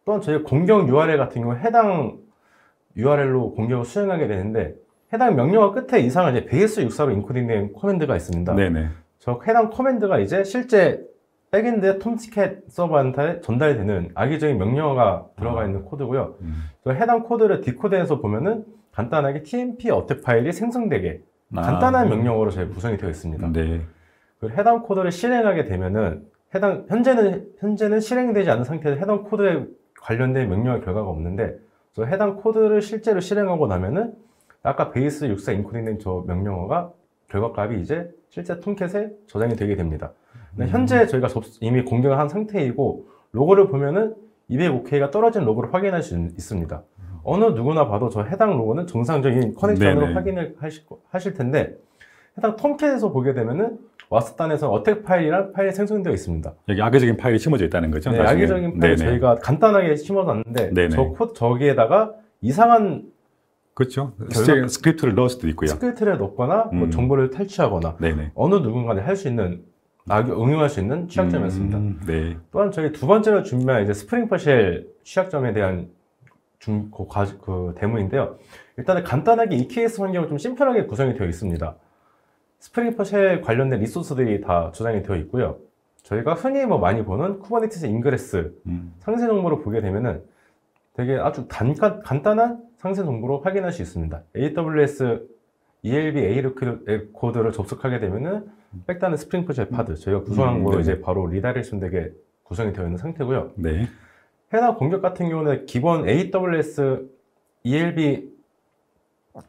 또한 저희 공격 URL 같은 경우 해당 URL로 공격을 수행하게 되는데 해당 명령어 끝에 이상을 이제 bs64로 인코딩된 커맨드가 있습니다. 네네. 네. 저 해당 커맨드가 이제 실제 백엔드 톰티켓 서버한테 전달 되는 악의적인 명령어가 들어가 있는 아. 코드고요. 음. 해당 코드를 디코드해서 보면은 간단하게 tmp 어택 파일이 생성되게 아. 간단한 명령어로 저희 구성이 되어 있습니다. 네. 해당 코드를 실행하게 되면은 해당 현재는 현재는 실행되지 않은 상태에서 해당 코드에 관련된 명령의 결과가 없는데 그래서 해당 코드를 실제로 실행하고 나면은 아까 베이스 6사 인코딩된 저 명령어가 결과값이 이제 실제 통켓에 저장이 되게 됩니다. 음. 현재 저희가 접수, 이미 공격을 한 상태이고 로고를 보면은 205K가 떨어진 로고를 확인할 수 있습니다. 어느 누구나 봐도 저 해당 로고는 정상적인 커넥션으로 확인을 하실, 하실 텐데 해당 톰캣에서 보게 되면은 와스탄에서 어택 파일이란 파일이 생성되어 있습니다. 여기 악의적인 파일이 심어져 있다는 거죠? 네, 나 악의적인 파일 네네. 저희가 간단하게 심어놨는데 네네. 저 코드 저기에다가 이상한 그렇죠. 결론, 스크립트를 넣을 수도 있고요. 스크립트를 넣거나 뭐 음. 뭐 정보를 탈취하거나 네네. 어느 누군가는 할수 있는 응용할 수 있는 취약점이었습니다. 음, 네. 또한 저희 두 번째로 준비한 이제 스프링 퍼쉘 취약점에 대한 중, 그, 그, 대문인데요. 일단은 간단하게 EKS 환경을 좀 심플하게 구성이 되어 있습니다. 스프링팟에 관련된 리소스들이 다 저장이 되어 있고요. 저희가 흔히 뭐 많이 보는 쿠버네티스 인그레스 음. 상세 정보를 보게 되면은 되게 아주 단가, 간단한 상세 정보로 확인할 수 있습니다. AWS ELB A e 코드를 접속하게 되면은 백단은 스프링프의 파드 저희가 구성한 음, 거로 음, 이제 바로 리다렉션 되게 구성이 되어 있는 상태고요. 네. 해당 공격 같은 경우는 기본 AWS ELB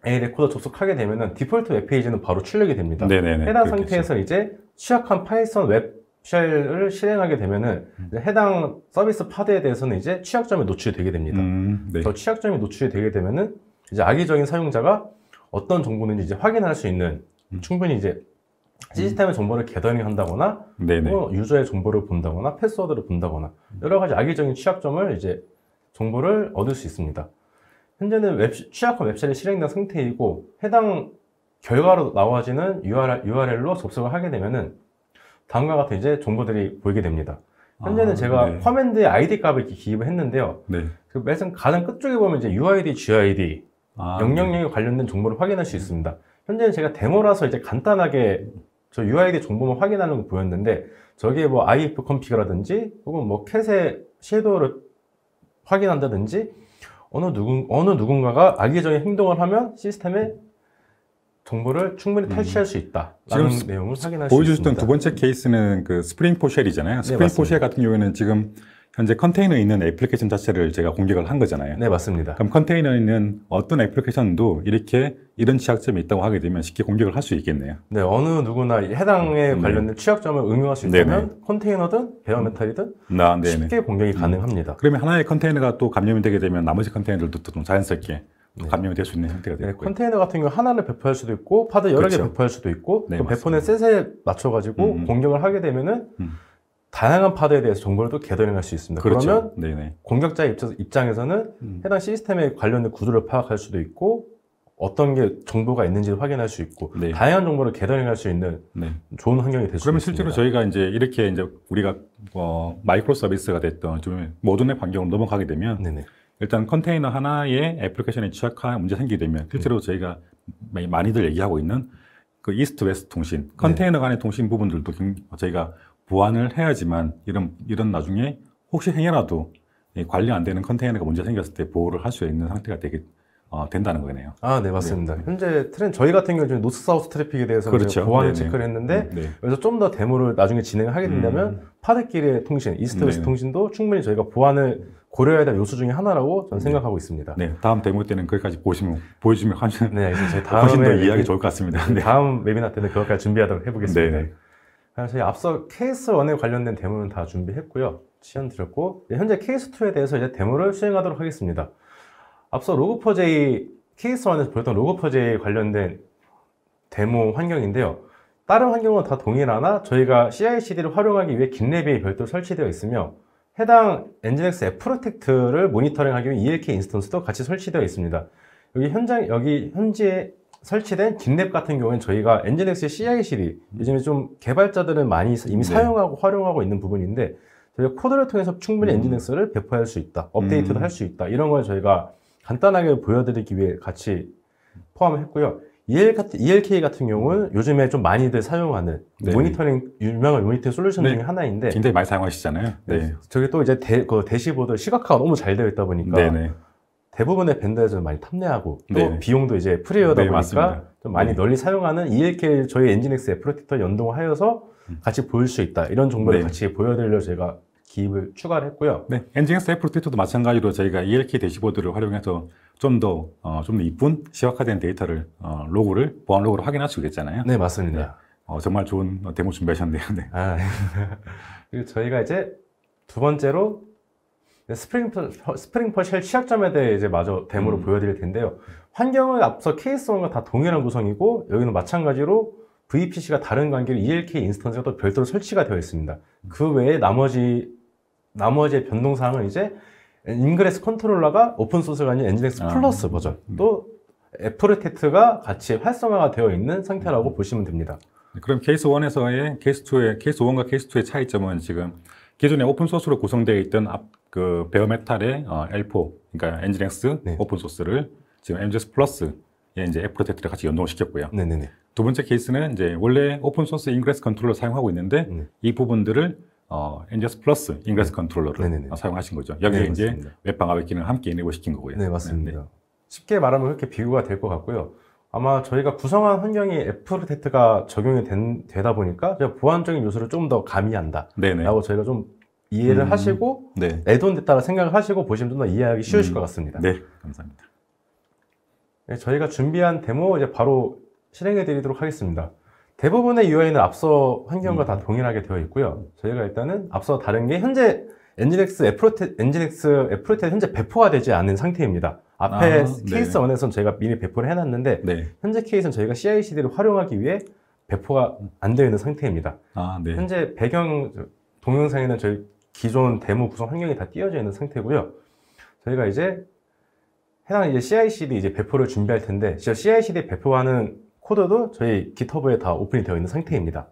A 레코더 접속하게 되면은 디폴트 웹페이지는 바로 출력이 됩니다. 네네네, 해당 그렇겠죠. 상태에서 이제 취약한 파이썬 웹 쉘을 실행하게 되면은 음. 해당 서비스 파드에 대해서는 이제 취약점이 노출이 되게 됩니다. 음, 네. 그 취약점이 노출이 되게 되면은 이제 악의적인 사용자가 어떤 정보는 이제 확인할 수 있는 음. 충분히 이제 시스템의 음. 정보를 개더링한다거나 뭐 유저의 정보를 본다거나 패스워드를 본다거나 여러 가지 악의적인 취약점을 이제 정보를 얻을 수 있습니다. 현재는 웹, 취약한 웹셀이 실행된 상태이고 해당 결과로 나와지는 URL, 로 접속을 하게 되면은 다음과 같은 이제 정보들이 보이게 됩니다. 현재는 아, 제가 네. 커맨드의 ID 값을 기입을 했는데요. 네. 그맨 가장 끝쪽에 보면 이제 UID, GID 아, 영역령에 네. 관련된 정보를 확인할 수 있습니다. 현재는 제가 데모라서 이제 간단하게 저 UID 정보만 확인하는 걸 보였는데 저기에 뭐 if c o n 라든지 혹은 뭐 캣의 섀도우를 확인한다든지 어느, 누군, 어느 누군가가 알기 적인 행동을 하면 시스템에 정보를 충분히 탈취할 음. 수 있다. 지금 내용을 확인할 수 보여주셨던 두 번째 케이스는 그 스프링 포쉘이잖아요. 스프링 네, 포쉘 같은 경우에는 지금 현재 컨테이너에 있는 애플리케이션 자체를 제가 공격을 한 거잖아요. 네, 맞습니다. 그럼 컨테이너에 있는 어떤 애플리케이션도 이렇게 이런 취약점이 있다고 하게 되면 쉽게 공격을 할 수 있겠네요. 네, 어느 누구나 해당에 음, 관련된 네. 취약점을 응용할 수 있다면 네네. 컨테이너든 베어메탈이든 아, 쉽게 공격이 음. 가능합니다. 그러면 하나의 컨테이너가 또 감염이 되게 되면 나머지 컨테이너들도 좀 자연스럽게 네. 감염이 될 수 있는 형태가 되고 네, 컨테이너 같은 경우 하나를 배포할 수도 있고 파드 여러 그렇죠. 개 배포할 수도 있고 네, 배포는 셋에 맞춰가지고 음. 공격을 하게 되면은 음. 다양한 파드에 대해서 정보를 또 개더링할 수 있습니다. 그렇죠. 그러면 네네. 공격자 입장에서, 는 음. 해당 시스템에 관련된 구조를 파악할 수도 있고 어떤 게 정보가 있는지 를 확인할 수 있고 네. 다양한 정보를 개더링할 수 있는 네. 좋은 환경이 될 수 있습니다. 그러면 실제로 저희가 이제 이렇게 이제 우리가 어, 마이크로 서비스가 됐던 좀 모든 환경으로 넘어가게 되면 네네. 일단 컨테이너 하나의 애플리케이션에 취약한 문제 생기게 되면 네. 실제로 네. 저희가 많이들 얘기하고 있는 그 이스트 웨스트 통신 네. 컨테이너 간의 통신 부분들도 저희가 보완을 해야지만 이런 이런 나중에 혹시 행여라도 관리 안 되는 컨테이너가 문제 생겼을 때 보호를 할 수 있는 상태가 되게 어, 된다는 거네요. 아, 네, 맞습니다. 네. 현재 트렌 저희 같은 경우는 노스 사우스 트래픽에 대해서 그렇죠. 보완을 체크를 했는데 음, 네. 그래서 좀 더 데모를 나중에 진행하게 된다면 음. 파대끼리의 통신, 이스트 웨스 통신도 충분히 저희가 보완을 고려해야 될 요소 중에 하나라고 저는 네. 생각하고 있습니다. 네, 다음 데모 때는 거기까지 보시면 보여주면 하시면 네, 훨씬 더 이해하기 좋을 것 같습니다. 네, 네. 다음 웨비나 때는 그것까지 준비하도록 해보겠습니다. 네 저희 앞서 케이스 1에 관련된 데모는 다 준비했고요. 시연드렸고 예, 현재 케이스 2에 대해서 이제 데모를 수행하도록 하겠습니다. 앞서 로그퍼제이 케이스 1에서 보였던 로그퍼제이 관련된 데모 환경인데요. 다른 환경은 다 동일하나 저희가 CI/CD를 활용하기 위해 긴랩이 별도로 설치되어 있으며 해당 n 엔진엑스 앱 프로텍트를 모니터링하기 위해 ELK 인스턴스도 같이 설치되어 있습니다. 여기 현장 여기 현지에 설치된 긴랩 같은 경우에는 저희가 엔진엑스의 CI-실이 요즘에 좀 개발자들은 많이 이미 네. 사용하고 활용하고 있는 부분인데 저희가 코드를 통해서 충분히 음. 엔진엑스를 배포할 수 있다, 업데이트도 음. 할수 있다 이런 걸 저희가 간단하게 보여드리기 위해 같이 포함했고요. EL 같은, ELK 같은 경우는 요즘에 좀 많이들 사용하는 네. 모니터링, 유명한 모니터링 솔루션 네. 중에 하나인데. 굉장히 많이 사용하시잖아요. 네. 네. 저게 또 이제 대, 그 대시보드 시각화가 너무 잘 되어 있다 보니까. 네네. 대부분의 밴드에서 많이 탐내하고 또 네. 비용도 이제 프리웨어다 네, 보니까 맞습니다. 좀 많이 네. 널리 사용하는 ELK 저희 엔진엑스 의프로티터 연동하여서 음. 같이 보일 수 있다 이런 정보를 네. 같이 보여드리려 제가 기입을 추가를 했고요. 네, 엔진엑스 애프로티터도 마찬가지로 저희가 ELK 대시보드를 활용해서 좀더 어, 좀 더 이쁜 시각화된 데이터를 어, 로그를 보안 로그를 확인할 수 있잖아요. 네, 맞습니다. 네. 어, 정말 좋은 데모 준비하셨네요. 네. 아, 그리고 저희가 이제 두 번째로 네, 스프링퍼 스프링펄 쉘 시작점에 대해 이제 마저 데모로 음. 보여드릴 텐데요. 환경은 앞서 케이스원과 다 동일한 구성이고 여기는 마찬가지로 VPC가 다른 관계로 ELK 인스턴스가 또 별도로 설치가 되어 있습니다. 그 외에 나머지 나머지의 변동사항은 이제 인그레스 컨트롤러가 오픈소스가 아닌 엔진엑스 아. 플러스 버전 음. 또애플르테트가 같이 활성화가 되어 있는 상태라고 음. 보시면 됩니다. 네, 그럼 케이스 1에서의 케이스 2의 케이스 1과 케이스 2의 차이점은 지금 기존의 오픈소스로 구성되어 있던 앞, 그 베어메탈의 어, L4 그러니까 엔진엑스 네. 오픈 소스를 지금 MGS 플러스에 이제 애프로테트를 같이 연동을 시켰고요. 네네네. 두 번째 케이스는 이제 원래 오픈 소스 인그레스 컨트롤러 사용하고 있는데 네. 이 부분들을 어, NGS 플러스 인그레스 네. 컨트롤러를 네네네. 어, 사용하신 거죠. 여기에 네, 이제 웹방아벽 기능을 함께 인내고 시킨 거고요. 네, 네 맞습니다. 네. 쉽게 말하면 그렇게 비교가 될 것 같고요. 아마 저희가 구성한 환경이 애플로테트가 적용이 된, 되다 보니까 보안적인 요소를 좀더 가미한다라고 네, 저희가 좀 이해를 음, 하시고 네. 애돈 됐다라 생각을 하시고 보시면 좀 더 이해하기 쉬우실 음, 것 같습니다. 네, 감사합니다. 네, 저희가 준비한 데모 이제 바로 실행해 드리도록 하겠습니다. 대부분의 UI는 앞서 환경과 음. 다 동일하게 되어 있고요. 저희가 일단은 앞서 다른 게 현재 엔진엑스 애플로텍 엔진엑스 애플로텍 현재 배포가 되지 않은 상태입니다. 앞에 아, 케이스 원에서는 네. 저희가 미리 배포를 해놨는데 네. 현재 케이스는 저희가 CI/CD를 활용하기 위해 배포가 안 되어 있는 상태입니다. 아, 네. 현재 배경 동영상에는 저희 기존 데모 구성 환경이 다 띄어져 있는 상태고요. 저희가 이제 해당 이제 CI/CD 이제 배포를 준비할 텐데 CI/CD 배포하는 코드도 저희 GitHub에 다 오픈이 되어 있는 상태입니다.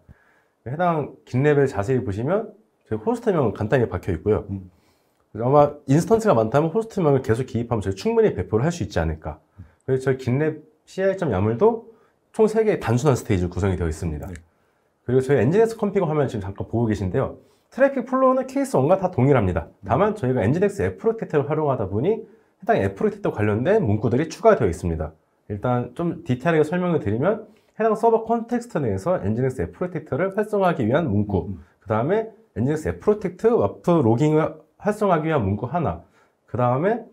해당 깃랩을 자세히 보시면 저희 호스트명 은 간단히 박혀 있고요. 음. 아마 인스턴스가 많다면 호스트명을 계속 기입하면 저희 충분히 배포를 할 수 있지 않을까. 그래서 저희 깃랩 CI.yaml도 총 3개의 단순한 스테이지 구성이 되어 있습니다. 네. 그리고 저희 엔지니어스 컴피그 화면 지금 잠깐 보고 계신데요. 트래픽 플로우는 케이스 1과 다 동일합니다. 다만 음. 저희가 엔진엑스 애프로테트를 활용하다 보니 해당 애프로테트 관련된 문구들이 추가되어 있습니다. 일단 좀 디테일하게 설명을 드리면 해당 서버 컨텍스트 내에서 엔진엑스 애프로테트를 활성화하기 위한 문구 음. 음. 그 다음에 엔진엑스 애프로테트 와프 로깅을 활성화하기 위한 문구 하나 그 다음에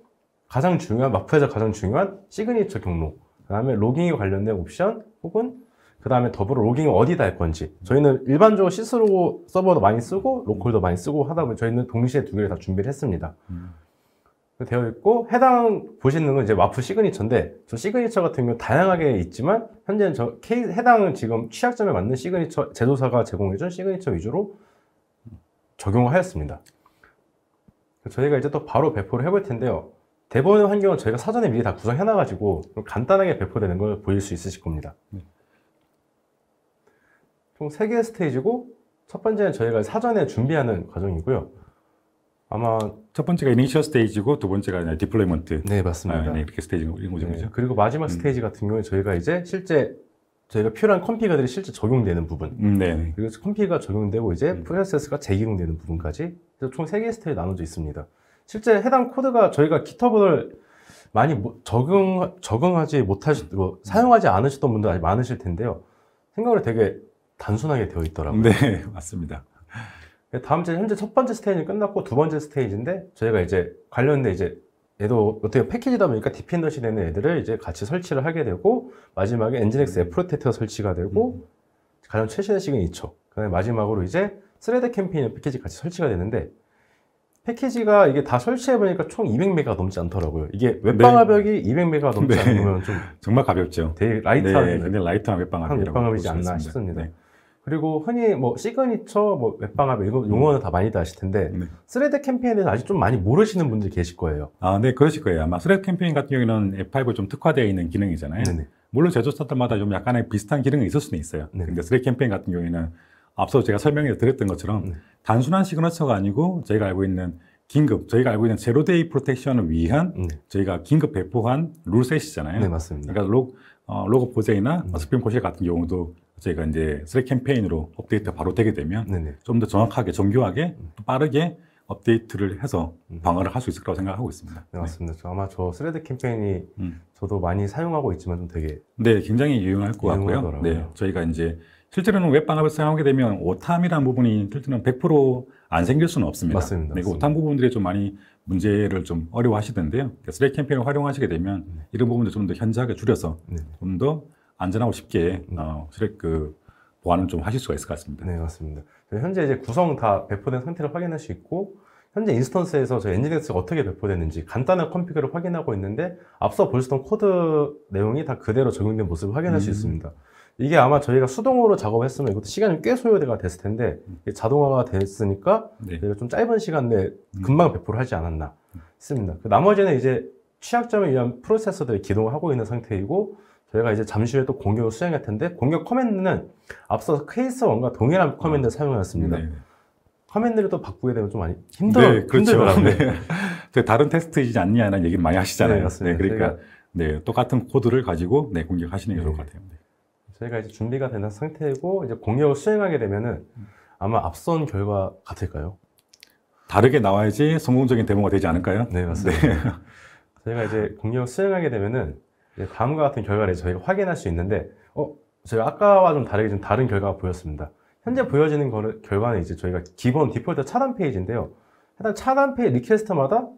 가장 중요한 마프에서 가장 중요한 시그니처 경로 그 다음에 로깅에 관련된 옵션 혹은 그 다음에 더불어 로깅을 어디다 할 건지 저희는 일반적으로 시스로 서버도 많이 쓰고 로컬도 많이 쓰고 하다 보니 저희는 동시에 두 개를 다 준비를 했습니다 음. 되어 있고 해당 보시는 건 이제 와프 시그니처인데 저 시그니처 같은 경우 다양하게 있지만 현재는 저 케이, 해당 지금 취약점에 맞는 시그니처 제조사가 제공해준 시그니처 위주로 적용하였습니다 저희가 이제 또 바로 배포를 해볼 텐데요 대본 환경은 저희가 사전에 미리 다 구성해놔가지고 간단하게 배포되는 걸 보일 수 있으실 겁니다 네. 총 3개의 스테이지고 첫 번째는 저희가 사전에 준비하는 과정이고요. 아마 첫 번째가 이니셜 스테이지고 두 번째가 디플레이먼트 네, 맞습니다. 아, 네, 이렇게 스테이지인 거죠. 네, 그리고 마지막 음. 스테이지 같은 경우에 저희가 이제 실제 저희가 필요한 컴피그들이 실제 적용되는 부분. 음, 네. 네. 그리고 컴피그가 적용되고 이제 음. 프로세스가 재기용되는 부분까지 총 3개의 스테이지 나눠져 있습니다. 실제 해당 코드가 저희가 기터브를 많이 적응 적응하지 못하시 뭐 사용하지 않으셨던 분들 많으실 텐데요. 생각을 되게 단순하게 되어 있더라고요. 네, 맞습니다. 다음 주에 현재 첫 번째 스테이지 끝났고 두 번째 스테이지인데 저희가 이제 관련된 이제 얘도 어떻게 패키지다 보니까 디펜더시 되는 애들을 이제 같이 설치를 하게 되고 마지막에 엔진엑스 애프로테터 음. 설치가 되고 음. 가장 최신의 시그니처 그다음에 마지막으로 이제 스레드 캠페인 패키지 같이 설치가 되는데 패키지가 이게 다 설치해보니까 총 200메가 넘지 않더라고요. 이게 웹방화벽이 네. 200메가 넘지 네. 않으면 좀 정말 가볍죠. 되게 라이트한 네, 굉장히 라이트한 웹방화벽이라고 웹방화벽이지 않나 싶습니다. 네. 그리고 흔히 뭐 시그니처, 뭐 웹방업 뭐 이거 음. 용어는 다 많이들 아실 텐데 네. 스레드 캠페인에 대해서 아직 좀 많이 모르시는 분들이 계실 거예요. 아, 네, 그러실 거예요. 아마 스레드 캠페인 같은 경우에는 F5에 좀 특화되어 있는 기능이잖아요. 네네. 물론 제조사들마다 좀 약간의 비슷한 기능이 있을 수는 있어요. 네네. 근데 스레드 캠페인 같은 경우에는 앞서 제가 설명해 드렸던 것처럼 네네. 단순한 시그니처가 아니고 저희가 알고 있는 긴급 저희가 알고 있는 제로데이 프로텍션을 위한 네. 저희가 긴급 배포한 룰셋이잖아요. 네 맞습니다. 그러니까 로, 어, 로그 포제이나 네. 음. 스피림포실 같은 경우도 저희가 이제 슬랙 캠페인으로 업데이트가 바로 되게 되면 좀 더 정확하게 정교하게 음. 빠르게 업데이트를 해서 음. 방어를 할 수 있을 거라고 생각하고 있습니다. 네, 맞습니다. 저 아마 저 스레드 캠페인이 음. 저도 많이 사용하고 있지만 좀 되게 네, 굉장히 유용할 것 같고요. 네, 저희가 이제 실제로는 웹 방업을 사용하게 되면 오탐이라는 부분이 실제로는 100%안 생길 수는 없습니다. 맞습니다. 네, 그 오탐 부분들이 좀 많이 문제를 좀 어려워하시던데요. 그러니까 스레드 캠페인을 활용하시게 되면 음. 이런 부분도 좀 더 현저하게 줄여서 네. 좀더 안전하고 쉽게 음. 어, 혈그 보완을 좀 하실 수가 있을 것 같습니다. 네, 맞습니다. 현재 이제 구성 다 배포된 상태를 확인할 수 있고 현재 인스턴스에서 저엔지니스가 어떻게 배포되는지 간단한 컴피그를 확인하고 있는데 앞서 보셨던 코드 내용이 다 그대로 적용된 모습을 확인할 음. 수 있습니다. 이게 아마 저희가 수동으로 작업했으면 이것도 시간이 꽤 소요가 됐을 텐데 음. 자동화가 됐으니까 네. 저희가 좀 짧은 시간 내에 음. 금방 배포를 하지 않았나 싶습니다. 그 나머지는 이제 취약점에 의한 프로세서들이 기동을 하고 있는 상태이고 저희가 이제 잠시 후에 또 공격을 수행할 텐데 공격 커맨드는 앞서 케이스 원과 동일한 아, 커맨드를 사용하였습니다. 네. 커맨드를 또 바꾸게 되면 좀 많이 힘들어 네, 그렇죠. 힘들더 네. 그 다른 테스트이지 않냐는 얘기를 많이 하시잖아요. 네, 네 그러니까 네, 똑같은 코드를 가지고 네, 공격하시는 게 좋을 네. 것 같아요. 저희가 이제 준비가 된 상태이고 이제 공격을 수행하게 되면은 아마 앞선 결과 같을까요? 다르게 나와야지 성공적인 데모가 되지 않을까요? 네 맞습니다. 저희가 이제 공격을 수행하게 되면은 네, 다음과 같은 결과를 저희가 확인할 수 있는데 어 저희 아까와 좀 다르게 좀 다른 결과가 보였습니다. 현재 보여지는 거를, 결과는 이제 저희가 기본 디폴트 차단 페이지인데요. 해당 차단 페이지 리퀘스트마다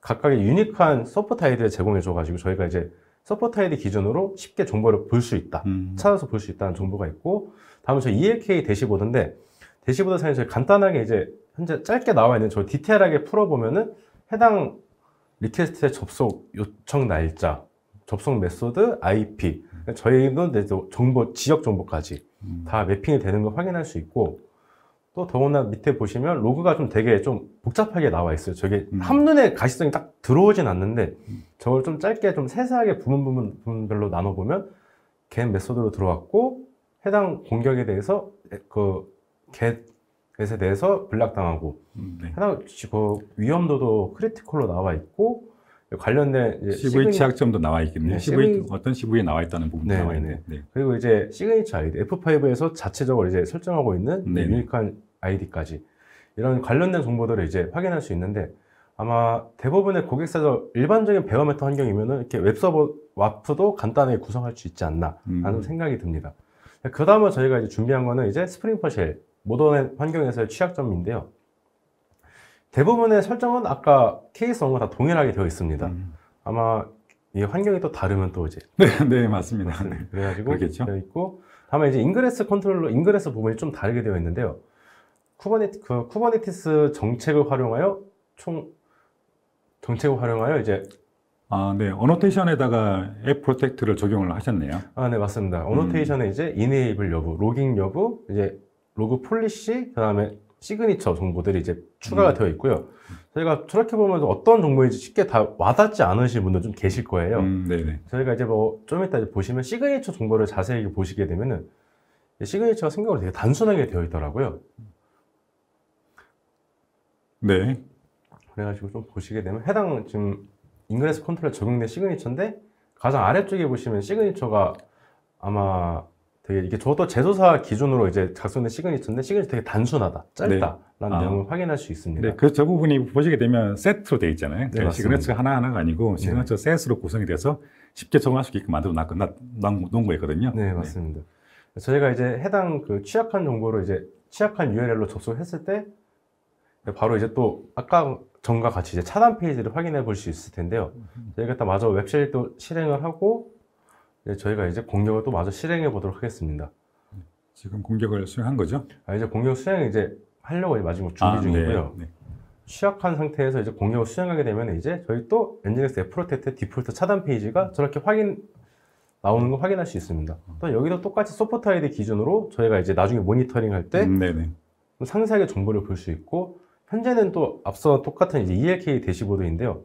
각각의 유니크한 서포트 아이디를 제공해줘가지고 저희가 이제 서포트 아이디 기준으로 쉽게 정보를 볼 수 있다. 음. 찾아서 볼 수 있다는 정보가 있고 다음은 저 ELK 대시보드인데 대시보드 사이에 저희 간단하게 이제 현재 짧게 나와 있는 저 디테일하게 풀어보면은 해당 리퀘스트의 접속 요청 날짜 접속 메소드, IP 그러니까 저희는 정보 지역 정보까지 음. 다 매핑이 되는 걸 확인할 수 있고 또 더구나 밑에 보시면 로그가 좀 되게 좀 복잡하게 나와 있어요. 저게 음. 한눈에 가시성이 딱 들어오진 않는데 음. 저걸 좀 짧게 좀 세세하게 부분 부분 부분별로 나눠 보면 겟 메소드로 들어왔고 해당 공격에 대해서 그 겟에 대해서 블락당하고 음, 네. 해당 그 위험도도 크리티컬로 나와 있고 관련된 CV 시그 취약점도 나와 있겠네요. 네, CV... 어떤 CV에 나와 있다는 부분도 네 나와 네, 있네. 네. 네. 그리고 이제 시그니처 아이디 F5에서 자체적으로 이제 설정하고 있는 네, 네 유니크한 아이디까지 이런 관련된 정보들을 이제 확인할 수 있는데 아마 대부분의 고객사에 일반적인 배어메터 환경이면은 이렇게 웹서버 와프도 간단하게 구성할 수 있지 않나 라는 음. 생각이 듭니다. 그 다음에 저희가 이제 준비한 거는 이제 스프링 퍼쉘 모던 환경에서의 취약점인데요. 대부분의 설정은 아까 케이스와다 동일하게 되어 있습니다. 음. 아마 이 환경이 또 다르면 또 이제 네, 네 맞습니다. 네. 그래가지고 그렇겠죠. 되어 있고 다만 이제 인그레스 컨트롤러 인그레스 부분이 좀 다르게 되어 있는데요. 쿠버네티, 그 쿠버네티스 정책을 활용하여 총 정책을 활용하여 이제 아, 네. 어노테이션에다가 앱 프로텍트를 적용을 하셨네요. 아, 네, 맞습니다. 어노테이션에 음. 이제 이네이블 여부, 로깅 여부, 이제 로그 폴리시, 그다음에 시그니처 정보들이 이제 추가가 음. 되어 있고요. 저희가 트랙해 보면서 어떤 정보인지 쉽게 다 와닿지 않으신 분들 좀 계실 거예요. 음, 저희가 이제 뭐 좀 이따 이제 보시면 시그니처 정보를 자세히 보시게 되면은 시그니처가 생각으로 되게 단순하게 되어 있더라고요. 네. 그래가지고 좀 보시게 되면 해당 지금 인그레스 컨트롤 적용된 시그니처인데 가장 아래쪽에 보시면 시그니처가 아마 되게 이게 저도 제조사 기준으로 이제 작성된 시그니처인데 시그니처 되게 단순하다, 네. 짧다라는 네. 아. 내용을 확인할 수 있습니다. 네, 그저 부분이 보시게 되면 세트로 되어 있잖아요. 네, 그 네. 시그니처 하나 하나가 아니고 시그니처 네. 세트로 구성이 돼서 쉽게 적용할 수 있게끔 만들어 놓은 거였거든요. 네, 네. 맞습니다. 네. 저희가 이제 해당 그 취약한 정보를 이제 취약한 URL로 접속했을 때 바로 이제 또 아까 전과 같이 이제 차단 페이지를 확인해 볼 수 있을 텐데요. 음. 저희가 딱 마저 웹 실도 실행을 하고 네, 저희가 이제 공격을 또 마저 실행해 보도록 하겠습니다. 지금 공격을 수행한 거죠? 아, 이제 공격 수행 이제 하려고 마지막 준비 아, 네, 중이고요. 네, 네. 취약한 상태에서 이제 공격을 수행하게 되면 이제 저희 또 엔진엑스 애프로테트 디폴트 차단 페이지가 저렇게 확인 나오는 거 확인할 수 있습니다. 또 여기도 똑같이 소프트 아이디 기준으로 저희가 이제 나중에 모니터링 할때 음, 네, 네. 상세하게 정보를 볼 수 있고 현재는 또 앞서 똑같은 이제 ELK 대시보드인데요.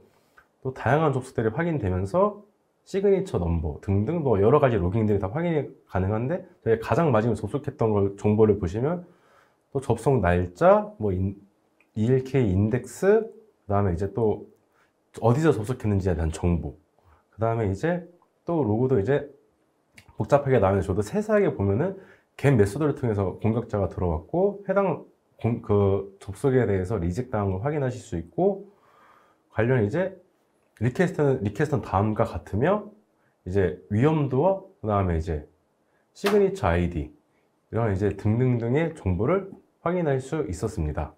또 다양한 접속들이 확인되면서 시그니처 넘버 등등 뭐 여러 가지 로깅들이 다 확인이 가능한데 저희 가장 마지막에 접속했던 걸 정보를 보시면 또 접속 날짜, 뭐 ELK 인덱스, 그다음에 이제 또 어디서 접속했는지에 대한 정보, 그다음에 이제 또 로그도 이제 복잡하게 나오는데 저도 세세하게 보면은 겟 메소드를 통해서 공격자가 들어왔고 해당 공, 그 접속에 대해서 리직 당한 걸 확인하실 수 있고 관련 이제 리퀘스트는 리퀘스트는 다음과 같으며 이제 위험도와 그다음에 이제 시그니처 아이디 이런 이제 등등등의 정보를 확인할 수 있었습니다.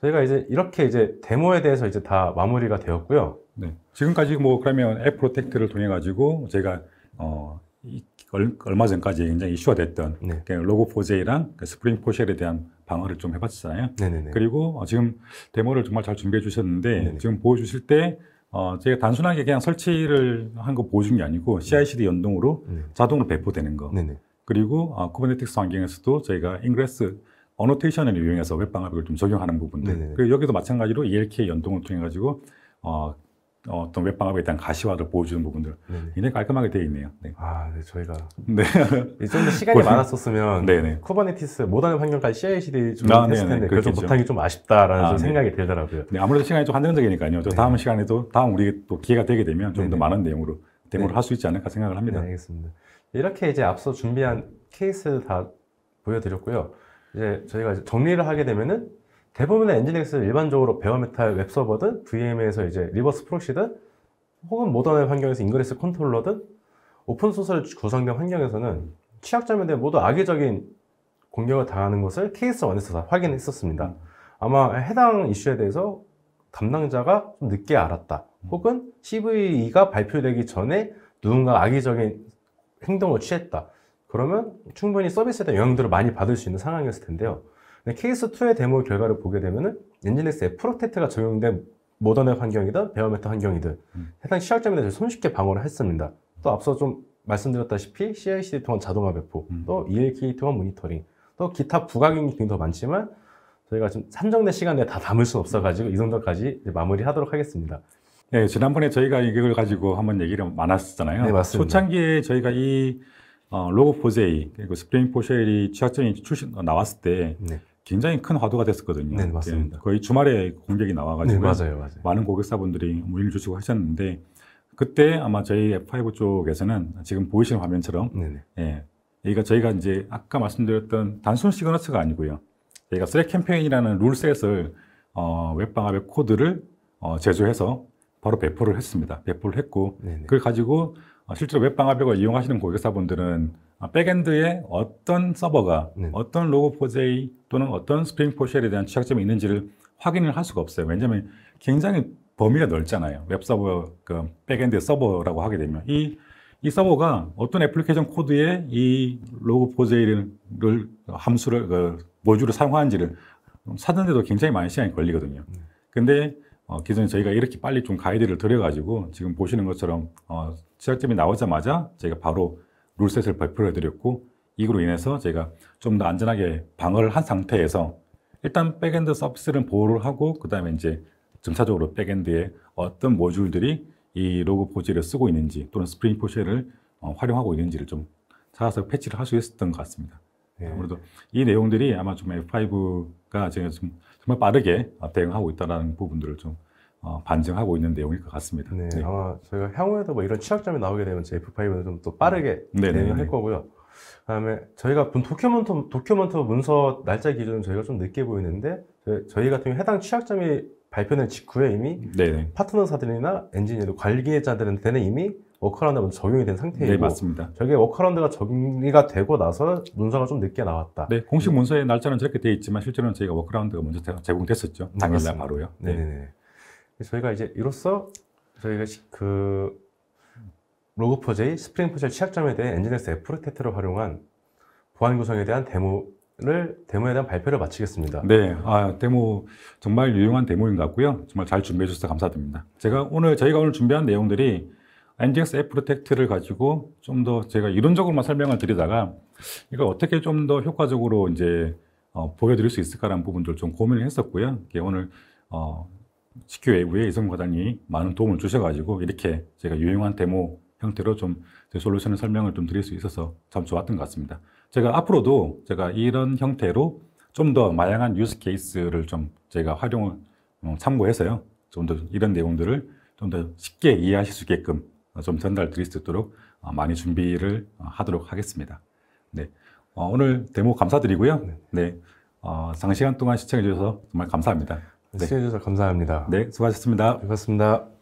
저희가 이제 이렇게 이제 데모에 대해서 이제 다 마무리가 되었고요. 네. 지금까지 뭐 그러면 앱 프로텍트를 통해 가지고 제가 어 얼마 전까지 굉장히 이슈화 됐던 네. 그 로고 포제이랑 그 스프링 포쉘에 대한 방어를 좀 해봤잖아요. 네네네. 그리고 어, 지금 데모를 정말 잘 준비해 주셨는데 네네. 지금 보여주실 때 어, 제가 단순하게 그냥 설치를 한 거 보여준 게 아니고 네. CI/CD 연동으로 네. 자동으로 배포되는 거. 네, 네. 그리고 어, 쿠버네티스 환경에서도 저희가 인그레스 어노테이션을 이용해서 웹방어을좀 적용하는 부분들. 네, 네, 그리고 여기도 마찬가지로 ELK 연동을 통해 가지고 어, 어떤 웹방업에 대한 가시화를 보여주는 부분들 네네. 굉장히 깔끔하게 되어 있네요. 네. 아, 네, 저희가 네. 좀 더 시간이 많았었으면 네네. 네. 쿠버네티스 모던 환경까지 CI/CD 좀 아, 네, 했을 네, 텐데 그걸 못한 게 좀 아쉽다라는 아, 좀 생각이 들더라고요. 네, 아무래도 시간이 좀 한정적이니까요. 저 다음 시간에도 다음 우리 또 기회가 되게 되면 좀 더 많은 내용으로 데모를 할 수 있지 않을까 생각을 합니다. 알겠습니다. 이렇게 이제 앞서 준비한 케이스 다 보여드렸고요. 이제 저희가 정리를 하게 되면은 대부분의 엔진엑스는 일반적으로 베어메탈 웹서버든 VM에서 이제 리버스 프록시든 혹은 모던웹 환경에서 인그레스 컨트롤러든 오픈소스로 구성된 환경에서는 취약점에 대해 모두 악의적인 공격을 당하는 것을 케이스 원에서 확인했었습니다. 아마 해당 이슈에 대해서 담당자가 좀 늦게 알았다. 혹은 CVE가 발표되기 전에 누군가 악의적인 행동을 취했다. 그러면 충분히 서비스에 대한 영향들을 많이 받을 수 있는 상황이었을 텐데요. 케이스 2의 데모 결과를 보게 되면은 엔진엑스의 프로테트가 적용된 모던의 환경이든 베어메터 환경이든 음. 해당 시약점에 대해서 손쉽게 방어를 했습니다. 또 앞서 좀 말씀드렸다시피 CICD 통한 자동화 배포, 음. 또 ELK 통한 모니터링, 또 기타 부가격이 등더 많지만 저희가 지금 한정된 시간 내에 다 담을 수 없어가지고 이 정도까지 마무리하도록 하겠습니다. 네, 지난번에 저희가 이걸 가지고 한번 얘기를 많았었잖아요. 네, 맞습니다. 초창기에 저희가 이 어, 로고 포제이 그리고 스프링 포쉐이 취약점이 출신 나왔을 때 네. 굉장히 큰 화두가 됐었거든요. 네, 맞습니다. 예, 거의 주말에 공격이 나와가지고 네, 맞아요, 맞아요. 많은 고객사분들이 문의를 뭐 주시고 하셨는데 그때 아마 저희 F5 쪽에서는 지금 보이시는 화면처럼 네네. 네. 예, 여기가 저희가 이제 아까 말씀드렸던 단순 시그너처가 아니고요. 저희가 스랙 캠페인이라는 룰셋을 어, 웹방합의 코드를 어, 제조해서 바로 배포를 했습니다. 배포를 했고 네네. 네. 그걸 가지고 어, 실제로 웹 방화벽을 이용하시는 고객사분들은 아, 백엔드에 어떤 서버가 네. 어떤 로그 포제이 또는 어떤 스프링 포쉘에 대한 취약점이 있는지를 확인을 할 수가 없어요. 왜냐하면 굉장히 범위가 넓잖아요. 웹 서버, 그 백엔드 서버라고 하게 되면 이, 이 서버가 어떤 애플리케이션 코드에 이 로그 포제이를 함수를 그 모듈을 사용하는지를 사는데도 굉장히 많은 시간이 걸리거든요. 네. 근데 어, 기존에 저희가 이렇게 빨리 좀 가이드를 드려가지고 지금 보시는 것처럼 어, 시작점이 나오자마자 제가 바로 룰셋을 발표를 해드렸고 이로 인해서 제가좀 더 안전하게 방어를 한 상태에서 일단 백엔드 서비스를 보호를 하고 그 다음에 이제 점차적으로 백엔드에 어떤 모듈들이 이 로그 포지를 쓰고 있는지 또는 스프링 포쉐를 어, 활용하고 있는지를 좀 찾아서 패치를 할 수 있었던 것 같습니다. 네. 아무래도 이 내용들이 아마 좀 F5가 지금 정말 빠르게 대응하고 있다는 부분들을 좀 어, 반증하고 있는 내용일 것 같습니다. 네, 네. 아마 저희가 향후에도 뭐 이런 취약점이 나오게 되면 제 F5는 좀더 빠르게 대응할 음. 네, 네, 네, 거고요. 그다음에 저희가 도큐멘트, 도큐멘트 문서 날짜 기준은 저희가 좀 늦게 보이는데 저희 같은 경우 해당 취약점이 발표된 직후에 이미 네네. 파트너사들이나 엔지니어들 관리자들한테는 이미 워크라운드가 적용이 된 상태이고 네, 맞습니다. 저게 워크라운드가 정리가 되고 나서 문서가 좀 늦게 나왔다. 네, 공식 문서의 날짜는 저렇게 돼 있지만 실제로는 저희가 워크라운드가 먼저 제공됐었죠. 당일날 바로요. 네. 네네. 저희가 이제 이로써 저희가 그 로고 포제의 스프링 포제 취약점에 대해 엔진에서 애플 테트를 활용한 보안 구성에 대한 데모를 데모에 대한 발표를 마치겠습니다. 네, 아 데모 정말 유용한 데모인 것 같고요. 정말 잘 준비해 주셔서 감사드립니다. 제가 오늘 저희가 오늘 준비한 내용들이 엔진엑스 프로텍트를 가지고 좀 더 제가 이론적으로만 설명을 드리다가 이걸 어떻게 좀 더 효과적으로 이제 어, 보여드릴 수 있을까라는 부분들 좀 고민을 했었고요. 오늘 어, 식큐웨이의 이성 과장이 많은 도움을 주셔가지고 이렇게 제가 유용한 데모 형태로 좀 솔루션의 설명을 좀 드릴 수 있어서 참 좋았던 것 같습니다. 제가 앞으로도 제가 이런 형태로 좀 더 다양한 유스 케이스를 좀 제가 활용을 어, 참고해서요. 좀 더 이런 내용들을 좀 더 쉽게 이해하실 수 있게끔 좀 전달 드릴 수 있도록 어, 많이 준비를 어, 하도록 하겠습니다. 네. 오늘 데모 감사드리고요. 네. 네. 어, 장시간 동안 시청해 주셔서 정말 감사합니다. 시청해주셔서 감사합니다. 네, 수고하셨습니다. 고맙습니다.